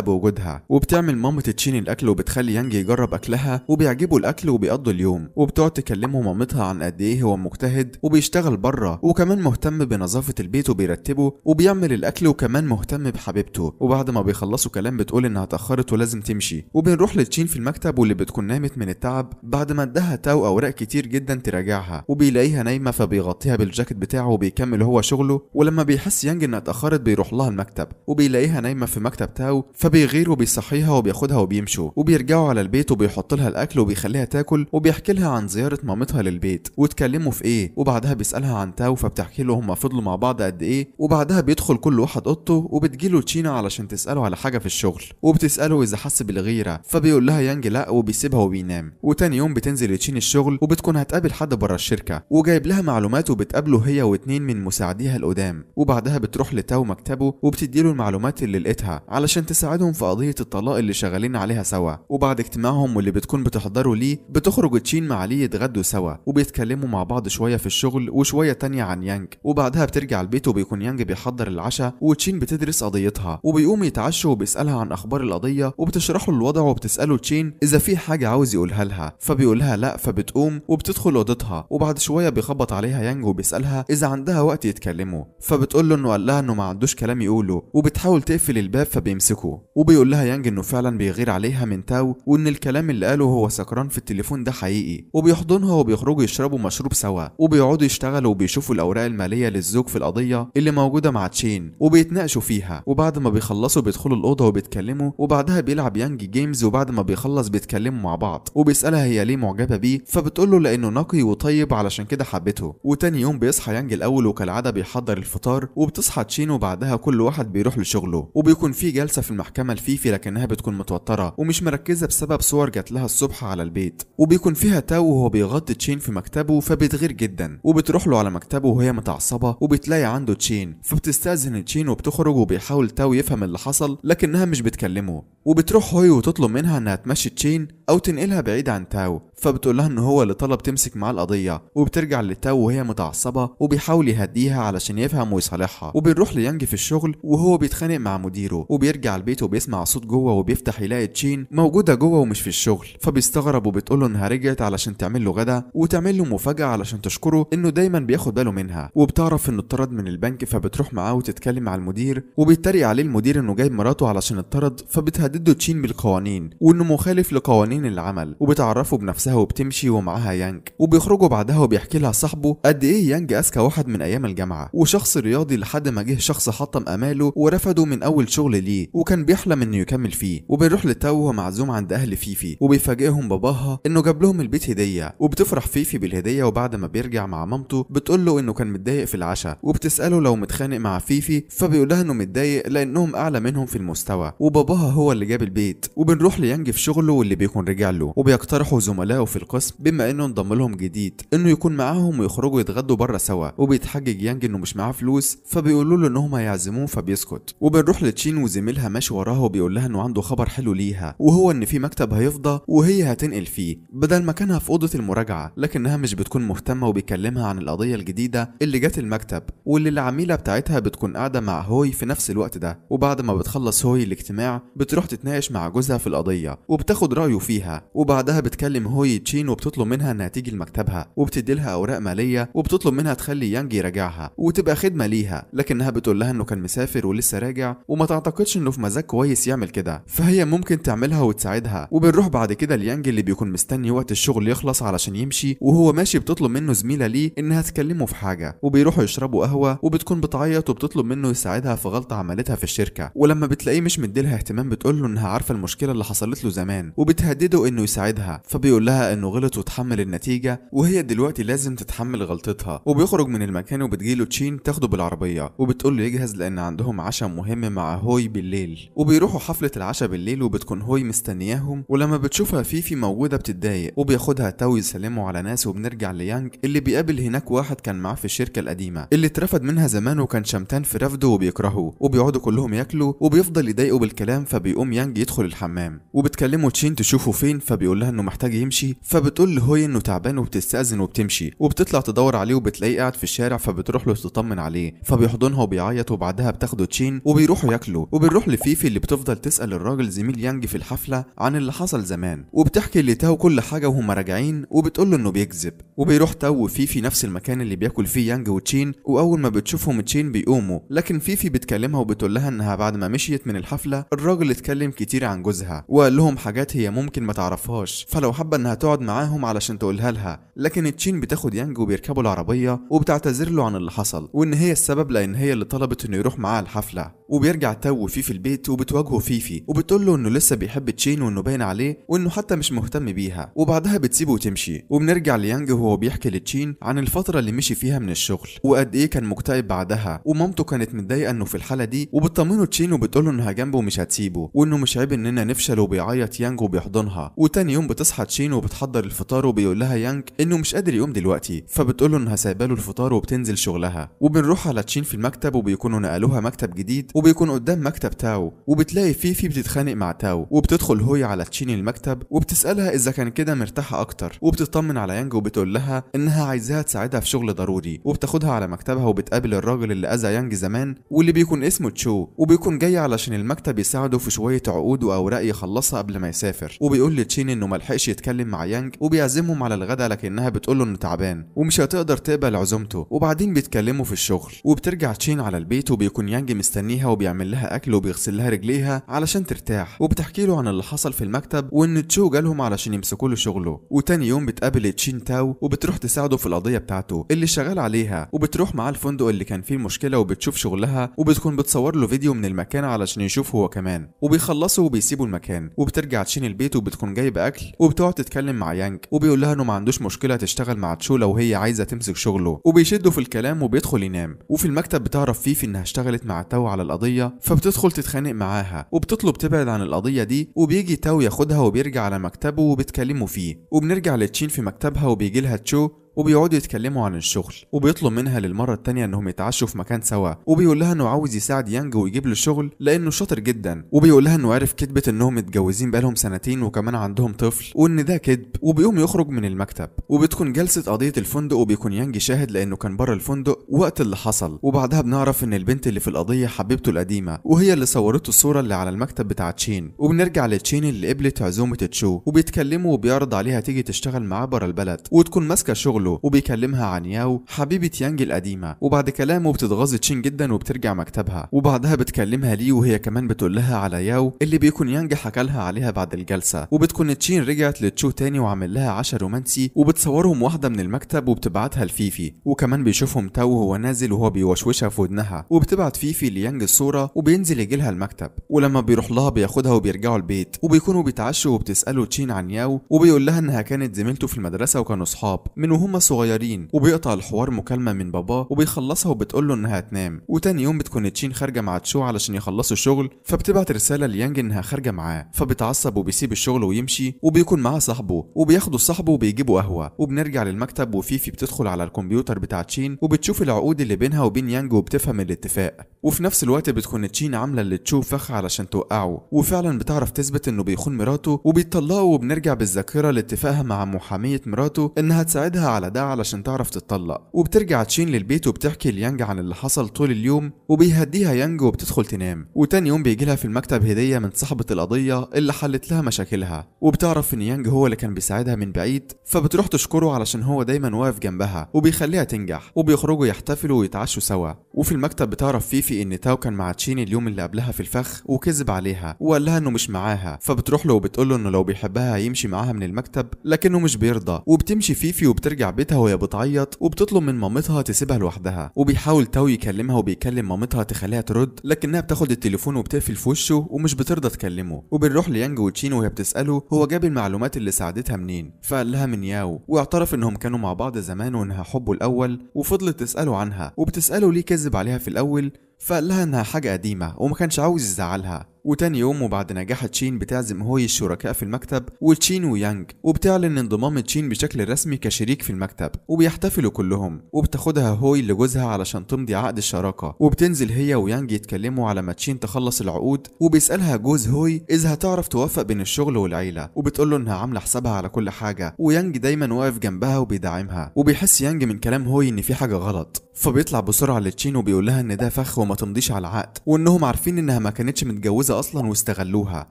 بوجودها وبتعمل مامة تشين الاكل وبتخلي يانج يجرب اكلها وبيعجبه الاكل وبيقضوا اليوم وبتقعد تكلمه مامتها عن قد ايه هو مجتهد وبيشتغل بره وكمان كمان مهتم بنظافة البيت وبيرتبه وبيعمل الأكل وكمان مهتم بحبيبته وبعد ما بيخلصوا كلام بتقول إنها اتأخرت ولازم تمشي وبنروح لتشين في المكتب واللي بتكون نامت من التعب بعد ما اداها تاو أوراق كتير جدا تراجعها وبيلاقيها نايمة فبيغطيها بالجاكيت بتاعه وبيكمل هو شغله ولما بيحس يانج إنها اتأخرت بيروح لها المكتب وبيلاقيها نايمة في مكتب تاو فبيغير وبيصحيها وبياخدها وبيمشوا وبيرجعوا على البيت وبيحط لها الأكل وبيخليها تاكل وبيحكي لها عن زيارة مامتها للبيت واتكلموا في إيه وبعدها بيسألها عن تاو فبت بتحكي له هما فضلوا مع بعض قد ايه وبعدها بيدخل كل واحد اوضته وبتجيله تشينا علشان تساله على حاجه في الشغل وبتساله اذا حس بالغيره فبيقول لها يانج لا وبيسيبها وبينام وتاني يوم بتنزل تشين الشغل وبتكون هتقابل حد بره الشركه وجايب لها معلومات وبتقابله هي واتنين من مساعديها القدام وبعدها بتروح لتاو مكتبه وبتديله المعلومات اللي لقيتها علشان تساعدهم في قضيه الطلاق اللي شغالين عليها سوا وبعد اجتماعهم واللي بتكون بتحضره ليه بتخرج تشين مع ليه يتغدوا سوا وبيتكلموا مع بعض شويه في الشغل وشويه تانية عن يانج وبعدها بترجع البيت وبيكون يانج بيحضر العشاء وتشين بتدرس قضيتها وبيقوم يتعشى وبيسالها عن اخبار القضيه وبتشرح له الوضع وبتساله تشين اذا في حاجه عاوز يقولها لها فبيقولها لا فبتقوم وبتدخل اوضتها وبعد شويه بيخبط عليها يانج وبيسالها اذا عندها وقت يتكلموا فبتقول له انه قال لها انه ما عندوش كلام يقوله وبتحاول تقفل الباب فبيمسكه وبيقول لها يانج انه فعلا بيغير عليها من تاو وان الكلام اللي قاله هو سكران في التليفون ده حقيقي وبيحضنها وبيخرجوا يشربوا مشروب سوا وبيقعدوا يشتغلوا وبيشوفوا الاوراق الأوراق المالية للزوج في القضية اللي موجودة مع تشين وبيتناقشوا فيها وبعد ما بيخلصوا بيدخلوا الأوضة وبيتكلموا وبعدها بيلعب يانج جيمز وبعد ما بيخلص بيتكلموا مع بعض وبيسألها هي ليه معجبة بيه فبتقول له لأنه نقي وطيب علشان كده حبته وتاني يوم بيصحى يانج الأول وكالعادة بيحضر الفطار وبتصحى تشين وبعدها كل واحد بيروح لشغله وبيكون في جلسة في المحكمة الفيفي لكنها بتكون متوترة ومش مركزة بسبب صور جات لها الصبح على البيت وبيكون فيها تاو وهو بيغطي تشين في مكتبه فبتغير جدا وبتروح له على مكتبه وهي متعصبه وبتلاقي عنده تشين فبتستاذن تشين وبتخرج وبيحاول تاو يفهم اللي حصل لكنها مش بتكلمه وبتروح هوي وتطلب منها انها تمشي تشين او تنقلها بعيد عن تاو فبتقول لها ان هو اللي طلب تمسك معاه القضيه وبترجع لتاو وهي متعصبه وبيحاول يهديها علشان يفهم ويصالحها وبنروح ليانج في الشغل وهو بيتخانق مع مديره وبيرجع البيت وبيسمع صوت جوه وبيفتح يلاقي تشين موجوده جوه ومش في الشغل فبيستغرب وبتقول له انها رجعت علشان تعمل له غدا وتعمل له مفاجاه علشان تشكره انه دايما بياخد باله منها منها وبتعرف انه اتطرد من البنك فبتروح معاه وتتكلم مع المدير وبيتريق عليه المدير انه جايب مراته علشان اتطرد فبتهدده تشين بالقوانين وانه مخالف لقوانين العمل وبتعرفه بنفسها وبتمشي ومعاها يانج وبيخرجوا بعدها وبيحكي لها صاحبه قد ايه يانج اذكى واحد من ايام الجامعه وشخص رياضي لحد ما جه شخص حطم اماله ورفضه من اول شغل ليه وكان بيحلم انه يكمل فيه وبيروح لتاو وهو معزوم عند اهل فيفي وبيفاجئهم باباها انه جاب لهم البيت هديه وبتفرح فيفي بالهديه وبعد ما بيرجع مع مامته بتقول له انه كان متضايق في العشاء وبتسأله لو متخانق مع فيفي فبيقول لها انه متضايق لانهم اعلى منهم في المستوى وباباها هو اللي جاب البيت وبنروح ليانج في شغله واللي بيكون رجع له وبيقترحوا زملائه في القسم بما انه انضم لهم جديد انه يكون معاهم ويخرجوا يتغدوا بره سوا وبيتحجج يانج انه مش معاه فلوس فبيقولوا له انهم هيعزموه فبيسكت وبنروح لتشين وزميلها ماشي وراها وبيقول لها انه عنده خبر حلو ليها وهو ان في مكتب هيفضى وهي هتنقل فيه بدل مكانها في اوضه المراجعه لكنها مش بتكون مهتمه وبيكلمها عن القضيه الجديده اللي جت المكتب واللي العميلة بتاعتها بتكون قاعدة مع هوي في نفس الوقت ده وبعد ما بتخلص هوي الاجتماع بتروح تتناقش مع جوزها في القضية وبتاخد رأيه فيها وبعدها بتكلم هوي تشين وبتطلب منها انها تيجي لمكتبها وبتدي لها اوراق مالية وبتطلب منها تخلي يانج يراجعها وتبقى خدمة ليها لكنها بتقول لها انه كان مسافر ولسه راجع وما تعتقدش انه في مزاج كويس يعمل كده فهي ممكن تعملها وتساعدها وبنروح بعد كده ليانج اللي بيكون مستني وقت الشغل يخلص علشان يمشي وهو ماشي بتطلب منه زميلة ليه انها تكلمه في حاجة حاجه وبيروحوا يشربوا قهوه وبتكون بتعيط وبتطلب منه يساعدها في غلطه عملتها في الشركه ولما بتلاقيه مش مديلها اهتمام بتقول له انها عارفه المشكله اللي حصلت له زمان وبتهدده انه يساعدها فبيقول لها انه غلط وتحمل النتيجه وهي دلوقتي لازم تتحمل غلطتها وبيخرج من المكان وبتجيله تشين تاخده بالعربيه وبتقول له يجهز لان عندهم عشاء مهم مع هوي بالليل وبيروحوا حفله العشاء بالليل وبتكون هوي مستنياهم ولما بتشوفها فيفي موجوده بتتضايق وبياخدها تو يسلموا على ناس وبنرجع ليانج اللي بيقابل هناك واحد كان معاه في الشركه القديمه اللي اترفد منها زمان وكان شمتان في رفضه وبيكرهه وبيقعدوا كلهم ياكلوا وبيفضل يضايقه بالكلام فبيقوم يانج يدخل الحمام وبتكلمه تشين تشوفه فين فبيقول لها انه محتاج يمشي فبتقول لهوي انه تعبان وبتستأذن وبتمشي وبتطلع تدور عليه وبتلاقيه قاعد في الشارع فبتروح له تطمن عليه فبيحضنها وبيعيط وبعدها بتاخده تشين وبيروحوا ياكلوا وبنروح لفيفي اللي بتفضل تسأل الراجل زميل يانج في الحفله عن اللي حصل زمان وبتحكي لتاو كل حاجه وهما راجعين وبتقول له انه بيكذب وبيروح تاو وفيفي نفس المكان اللي بياكل فيه فيفي يانج وتشين واول ما بتشوفهم تشين بيقوموا لكن فيفي بتكلمها وبتقول لها انها بعد ما مشيت من الحفله الراجل اتكلم كتير عن جوزها وقال لهم حاجات هي ممكن ما تعرفهاش فلو حابه انها تقعد معاهم علشان تقولها لها لكن تشين بتاخد يانج وبيركبوا العربيه وبتعتذر له عن اللي حصل وان هي السبب لان هي اللي طلبت انه يروح معاها الحفله وبيرجع تو فيفي البيت وبتواجهه فيفي وبتقول له انه لسه بيحب تشين وانه باين عليه وانه حتى مش مهتم بيها وبعدها بتسيبه وتمشي وبنرجع ليانج وهو بيحكي لتشين عن الفتره اللي مشي فيها من من الشغل وقد ايه كان مكتئب بعدها ومامته كانت متضايقه انه في الحاله دي وبتطمنه تشينو بتقول له انها جنبه ومش هتسيبه وانه مش عيب اننا نفشل وبيعيط يانج وبيحضنها وتاني يوم بتصحى تشينو وبتحضر الفطار وبيقول لها يانج انه مش قادر يقوم دلوقتي فبتقول له انها سايبه له الفطار وبتنزل شغلها وبنروح على تشين في المكتب وبيكونوا نقلوها مكتب جديد وبيكون قدام مكتب تاو وبتلاقي فيفي بتتخانق مع تاو وبتدخل هوي على تشين المكتب وبتسالها اذا كان كده مرتاحه اكتر وبتطمن على يانج وبتقول لها انها عايزاها تساعدها في شغل ضروري دي وبتاخدها على مكتبها وبتقابل الراجل اللي اذى يانج زمان واللي بيكون اسمه تشو وبيكون جاي علشان المكتب يساعده في شويه عقود واوراق يخلصها قبل ما يسافر وبيقول لتشين انه ما لحقش يتكلم مع يانج وبيعزمهم على الغدا لكنها بتقول له انه تعبان ومش هتقدر تقبل عزومته وبعدين بيتكلموا في الشغل وبترجع تشين على البيت وبيكون يانج مستنيها وبيعمل لها اكل وبيغسل لها رجليها علشان ترتاح وبتحكي له عن اللي حصل في المكتب وان تشو جالهم علشان يمسكوا له شغله وتاني يوم بتقابل تشين تاو وبتروح تساعده في القضيه بتاعته اللي شغال عليها وبتروح معاه الفندق اللي كان فيه المشكله وبتشوف شغلها وبتكون بتصور له فيديو من المكان علشان يشوف هو كمان وبيخلصوا وبيسيبوا المكان وبترجع تشين البيت وبتكون جايبه اكل وبتقعد تتكلم مع يانج وبيقول لها انه ما عندوش مشكله تشتغل مع تشو لو هي عايزه تمسك شغله وبيشدوا في الكلام وبيدخل ينام وفي المكتب بتعرف فيفي انها اشتغلت مع تاو على القضيه فبتدخل تتخانق معاها وبتطلب تبعد عن القضيه دي وبيجي تاو ياخدها وبيرجع على مكتبه وبتكلمه فيه وبنرجع لتشين في مكتبها وبيجي لها تشو وبيقعدوا يتكلموا عن الشغل وبيطلب منها للمره التانيه انهم يتعشوا في مكان سوا وبيقول لها انه عاوز يساعد يانج ويجيب له شغل لانه شاطر جدا وبيقول لها انه عرف كذبه انهم متجوزين بقالهم سنتين وكمان عندهم طفل وان ده كذب وبيقوم يخرج من المكتب وبتكون جلسه قضيه الفندق وبيكون يانج شاهد لانه كان بره الفندق وقت اللي حصل وبعدها بنعرف ان البنت اللي في القضيه حبيبته القديمه وهي اللي صورته الصوره اللي على المكتب بتاع تشين وبنرجع لتشين اللي قبلت عزومه تشو وبيتكلموا وبيعرض عليها تيجي تشتغل معاه بره البلد وتكون ماسكه شغل شغله وبيكلمها عن ياو حبيبة يانج القديمة وبعد كلامه بتتغاظ تشين جدا وبترجع مكتبها وبعدها بتكلمها لي وهي كمان بتقول لها على ياو اللي بيكون يانج حكى لها عليها بعد الجلسة وبتكون تشين رجعت لتشو تاني وعامل لها عشاء رومانسي وبتصورهم واحدة من المكتب وبتبعتها لفيفي وكمان بيشوفهم تو وهو نازل وهو بيوشوشها في ودنها وبتبعت فيفي ليانج الصورة وبينزل يجي لها المكتب ولما بيروح لها بياخدها وبيرجعوا البيت وبيكونوا بيتعشوا وبتسأله تشين عن ياو وبيقول لها انها كانت زميلته في المدرسة وكانوا صحاب من وهم وهم صغيرين وبيقطع الحوار مكالمه من باباه وبيخلصها وبتقول له انها هتنام وتاني يوم بتكون تشين خارجه مع تشو علشان يخلصوا شغل فبتبعت رساله ليانج انها خارجه معاه فبتعصب وبيسيب الشغل ويمشي وبيكون معاه صاحبه وبياخدوا صاحبه وبيجيبوا قهوه وبنرجع للمكتب وفيفي بتدخل على الكمبيوتر بتاع تشين وبتشوف العقود اللي بينها وبين يانج وبتفهم الاتفاق وفي نفس الوقت بتكون تشين عامله اللي تشو فخ علشان توقعه وفعلا بتعرف تثبت انه بيخون مراته وبيطلقوا وبنرجع بالذاكره لاتفاقها مع محاميه مراته انها تساعدها على على ده علشان تعرف تتطلق وبترجع تشين للبيت وبتحكي ليانج عن اللي حصل طول اليوم وبيهديها يانج وبتدخل تنام وتاني يوم بيجي لها في المكتب هدية من صاحبة القضية اللي حلت لها مشاكلها وبتعرف ان يانج هو اللي كان بيساعدها من بعيد فبتروح تشكره علشان هو دايما واقف جنبها وبيخليها تنجح وبيخرجوا يحتفلوا ويتعشوا سوا وفي المكتب بتعرف فيفي ان تاو كان مع تشين اليوم اللي قبلها في الفخ وكذب عليها وقال لها انه مش معاها فبتروح له وبتقول له انه لو بيحبها هيمشي معاها من المكتب لكنه مش بيرضى وبتمشي فيفي وبترجع بيتها وهي بتعيط وبتطلب من مامتها تسيبها لوحدها وبيحاول تاو يكلمها وبيكلم مامتها تخليها ترد لكنها بتاخد التليفون وبتقفل في وشه ومش بترضى تكلمه وبنروح ليانج وتشين وهي بتساله هو جاب المعلومات اللي ساعدتها منين فقال لها من ياو واعترف انهم كانوا مع بعض زمان وانها حبه الاول وفضلت تساله عنها وبتساله ليه كذب عليها في الاول فقال لها انها حاجة قديمة وما كانش عاوز يزعلها وتاني يوم وبعد نجاح تشين بتعزم هوي الشركاء في المكتب وتشين ويانج وبتعلن انضمام تشين بشكل رسمي كشريك في المكتب وبيحتفلوا كلهم وبتاخدها هوي لجوزها علشان تمضي عقد الشراكة وبتنزل هي ويانج يتكلموا على ما تشين تخلص العقود وبيسألها جوز هوي إذا هتعرف توفق بين الشغل والعيلة وبتقول له إنها عاملة حسابها على كل حاجة ويانج دايما واقف جنبها وبيدعمها وبيحس يانج من كلام هوي إن في حاجة غلط فبيطلع بسرعة لتشين وبيقول لها إن ده فخ ما تمضيش على العقد وانهم عارفين انها ما كانتش متجوزه اصلا واستغلوها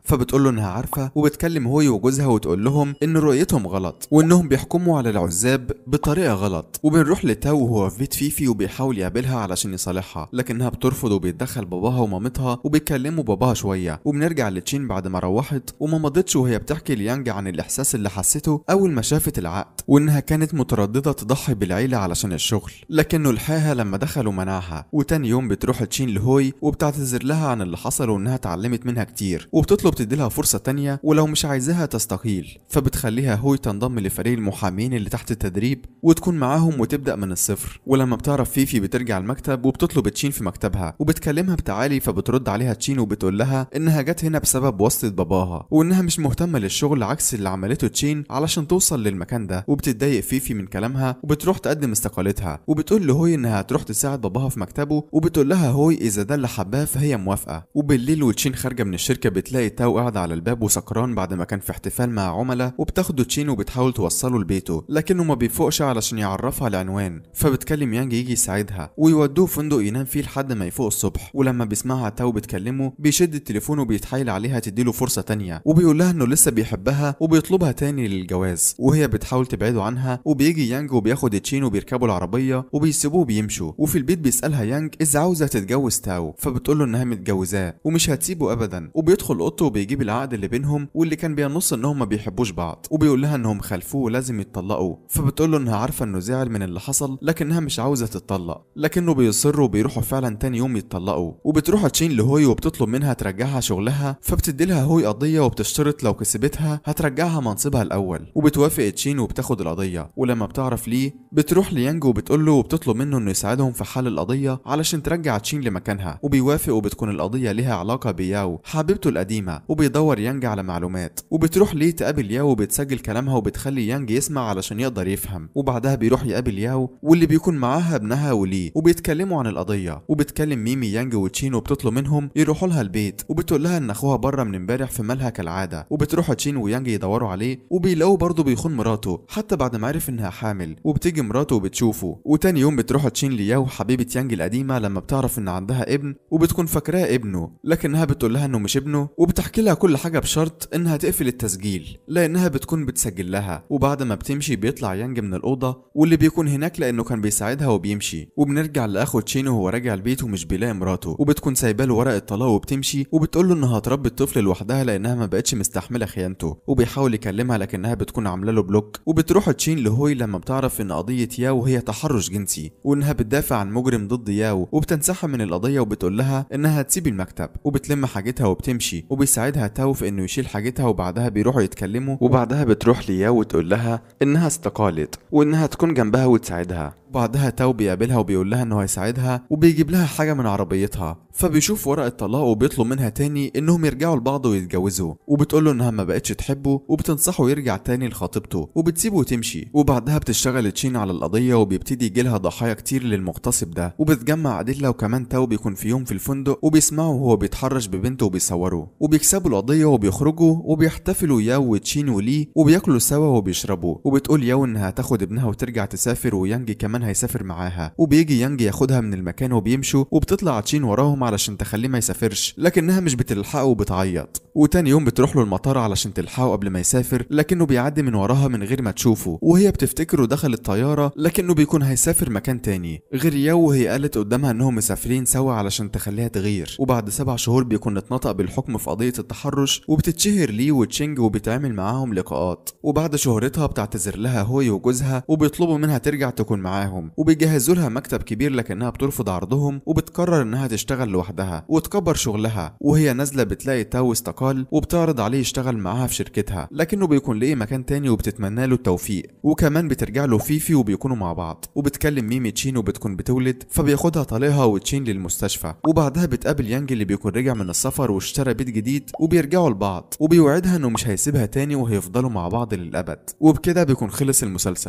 فبتقول له انها عارفه وبتكلم هو وجوزها وتقول لهم ان رؤيتهم غلط وانهم بيحكموا على العزاب بطريقه غلط وبنروح لتاو وهو في بيت فيفي وبيحاول يقابلها علشان يصالحها لكنها بترفض وبيتدخل باباها ومامتها وبيكلموا باباها شويه وبنرجع لتشين بعد ما روحت وما مضتش وهي بتحكي ليانج عن الاحساس اللي حسيته اول ما شافت العقد وانها كانت متردده تضحي بالعيله علشان الشغل لكنه لحاها لما دخل ومنعها وتاني يوم بتروح تشين لهوي وبتعتذر لها عن اللي حصل وانها اتعلمت منها كتير وبتطلب تديلها فرصه تانية ولو مش عايزاها تستقيل فبتخليها هوي تنضم لفريق المحامين اللي تحت التدريب وتكون معاهم وتبدا من الصفر ولما بتعرف فيفي بترجع المكتب وبتطلب تشين في مكتبها وبتكلمها بتعالي فبترد عليها تشين وبتقول لها انها جت هنا بسبب واسطه باباها وانها مش مهتمه للشغل عكس اللي عملته تشين علشان توصل للمكان ده وبتتضايق فيفي من كلامها وبتروح تقدم استقالتها وبتقول لهوي انها هتروح تساعد باباها في مكتبه وبتقول لها هوي إذا ده اللي حباه فهي موافقة وبالليل وتشين خارجة من الشركة بتلاقي تاو قاعد على الباب وسكران بعد ما كان في احتفال مع عملاء وبتاخده تشين وبتحاول توصله لبيته لكنه ما بيفوقش علشان يعرفها العنوان فبتكلم يانج يجي يساعدها ويودوه فندق ينام فيه لحد ما يفوق الصبح ولما بيسمعها تاو بتكلمه بيشد التليفون وبيتحايل عليها تديله فرصة تانية وبيقول لها إنه لسه بيحبها وبيطلبها تاني للجواز وهي بتحاول تبعده عنها وبيجي يانج وبياخد تشين وبيركبوا العربية وبيسيبوه بيمشوا وفي البيت بيسألها يانج إذا عاوزة هتتجوز تاو فبتقول له انها متجوزاه ومش هتسيبه ابدا وبيدخل اوضته وبيجيب العقد اللي بينهم واللي كان بينص انهم ما بيحبوش بعض وبيقول لها انهم خلفوه ولازم يتطلقوا فبتقول له انها عارفه انه زعل من اللي حصل لكنها مش عاوزه تتطلق لكنه بيصر وبيروحوا فعلا تاني يوم يتطلقوا وبتروح تشين لهوي وبتطلب منها ترجعها شغلها فبتدي لها هوي قضيه وبتشترط لو كسبتها هترجعها منصبها الاول وبتوافق تشين وبتاخد القضيه ولما بتعرف ليه بتروح ليانج وبتقول له وبتطلب منه انه يساعدهم في حل القضيه علشان ترجع تشين لمكانها وبيوافق وبتكون القضية لها علاقة بياو حبيبته القديمة وبيدور يانج على معلومات وبتروح ليه تقابل ياو وبتسجل كلامها وبتخلي يانج يسمع علشان يقدر يفهم وبعدها بيروح يقابل ياو واللي بيكون معاها ابنها وليه وبيتكلموا عن القضية وبتكلم ميمي يانج وتشين وبتطلب منهم يروحوا لها البيت وبتقول لها ان اخوها بره من امبارح في مالها كالعادة وبتروح تشين ويانج يدوروا عليه وبيلاقوا برضه بيخون مراته حتى بعد ما عرف انها حامل وبتيجي مراته وبتشوفه وتاني يوم بتروح تشين لياو حبيبة يانج القديمة لما بتعرف ان عندها ابن وبتكون فاكراه ابنه لكنها بتقول لها انه مش ابنه وبتحكي لها كل حاجه بشرط انها تقفل التسجيل لانها بتكون بتسجل لها وبعد ما بتمشي بيطلع يانج من الاوضه واللي بيكون هناك لانه كان بيساعدها وبيمشي وبنرجع لاخو تشينو وهو راجع البيت ومش بيلاقي مراته وبتكون سايبه له ورقه طلاق وبتمشي وبتقول له انها هتربي الطفل لوحدها لانها ما بقتش مستحمله خيانته وبيحاول يكلمها لكنها بتكون عامله له بلوك وبتروح تشين لهوي لما بتعرف ان قضيه ياو هي تحرش جنسي وانها بتدافع عن مجرم ضد ياو وبتنسحب من القضيه وبتقول لها انها تسيب المكتب وبتلم حاجتها وبتمشي وبيساعدها تاو في انه يشيل حاجتها وبعدها بيروحوا يتكلموا وبعدها بتروح لياو وتقول لها انها استقالت وانها تكون جنبها وتساعدها بعدها تاو بيقابلها وبيقول لها انه هيساعدها وبيجيب لها حاجه من عربيتها فبيشوف ورقه طلاق وبيطلب منها تاني انهم يرجعوا لبعض ويتجوزوا وبتقول له انها ما بقتش تحبه وبتنصحه يرجع تاني لخطيبته وبتسيبه وتمشي وبعدها بتشتغل تشين على القضيه وبيبتدي يجي لها ضحايا كتير للمغتصب ده وبتجمع ادله وكمان تاو بيكون في يوم في الفندق وبيسمعه وهو بيتحرش ببنته وبيصوره وبيكسبوا القضيه وبيخرجوا وبيحتفلوا ياو وتشين وليه وبياكلوا سوا وبيشربوا وبتقول ياو انها تاخد ابنها وترجع تسافر ويانج كمان كمان هيسافر معاها وبيجي يانج ياخدها من المكان وبيمشوا وبتطلع تشين وراهم علشان تخليه ما يسافرش لكنها مش بتلحقه وبتعيط وتاني يوم بتروح له المطار علشان تلحقه قبل ما يسافر لكنه بيعدي من وراها من غير ما تشوفه وهي بتفتكره دخل الطياره لكنه بيكون هيسافر مكان تاني غير ياو وهي قالت قدامها انهم مسافرين سوا علشان تخليها تغير وبعد سبع شهور بيكون اتنطق بالحكم في قضيه التحرش وبتتشهر لي وتشينج وبيتعمل معاهم لقاءات وبعد شهرتها بتعتذر لها هوي وجوزها وبيطلبوا منها ترجع تكون معاهم معاهم وبيجهزوا لها مكتب كبير لكنها بترفض عرضهم وبتقرر انها تشتغل لوحدها وتكبر شغلها وهي نازله بتلاقي تاو استقال وبتعرض عليه يشتغل معاها في شركتها لكنه بيكون ليه مكان تاني وبتتمنى له التوفيق وكمان بترجع له فيفي وبيكونوا مع بعض وبتكلم ميمي تشين وبتكون بتولد فبياخدها طليقها وتشين للمستشفى وبعدها بتقابل يانج اللي بيكون رجع من السفر واشترى بيت جديد وبيرجعوا لبعض وبيوعدها انه مش هيسيبها تاني وهيفضلوا مع بعض للابد وبكده بيكون خلص المسلسل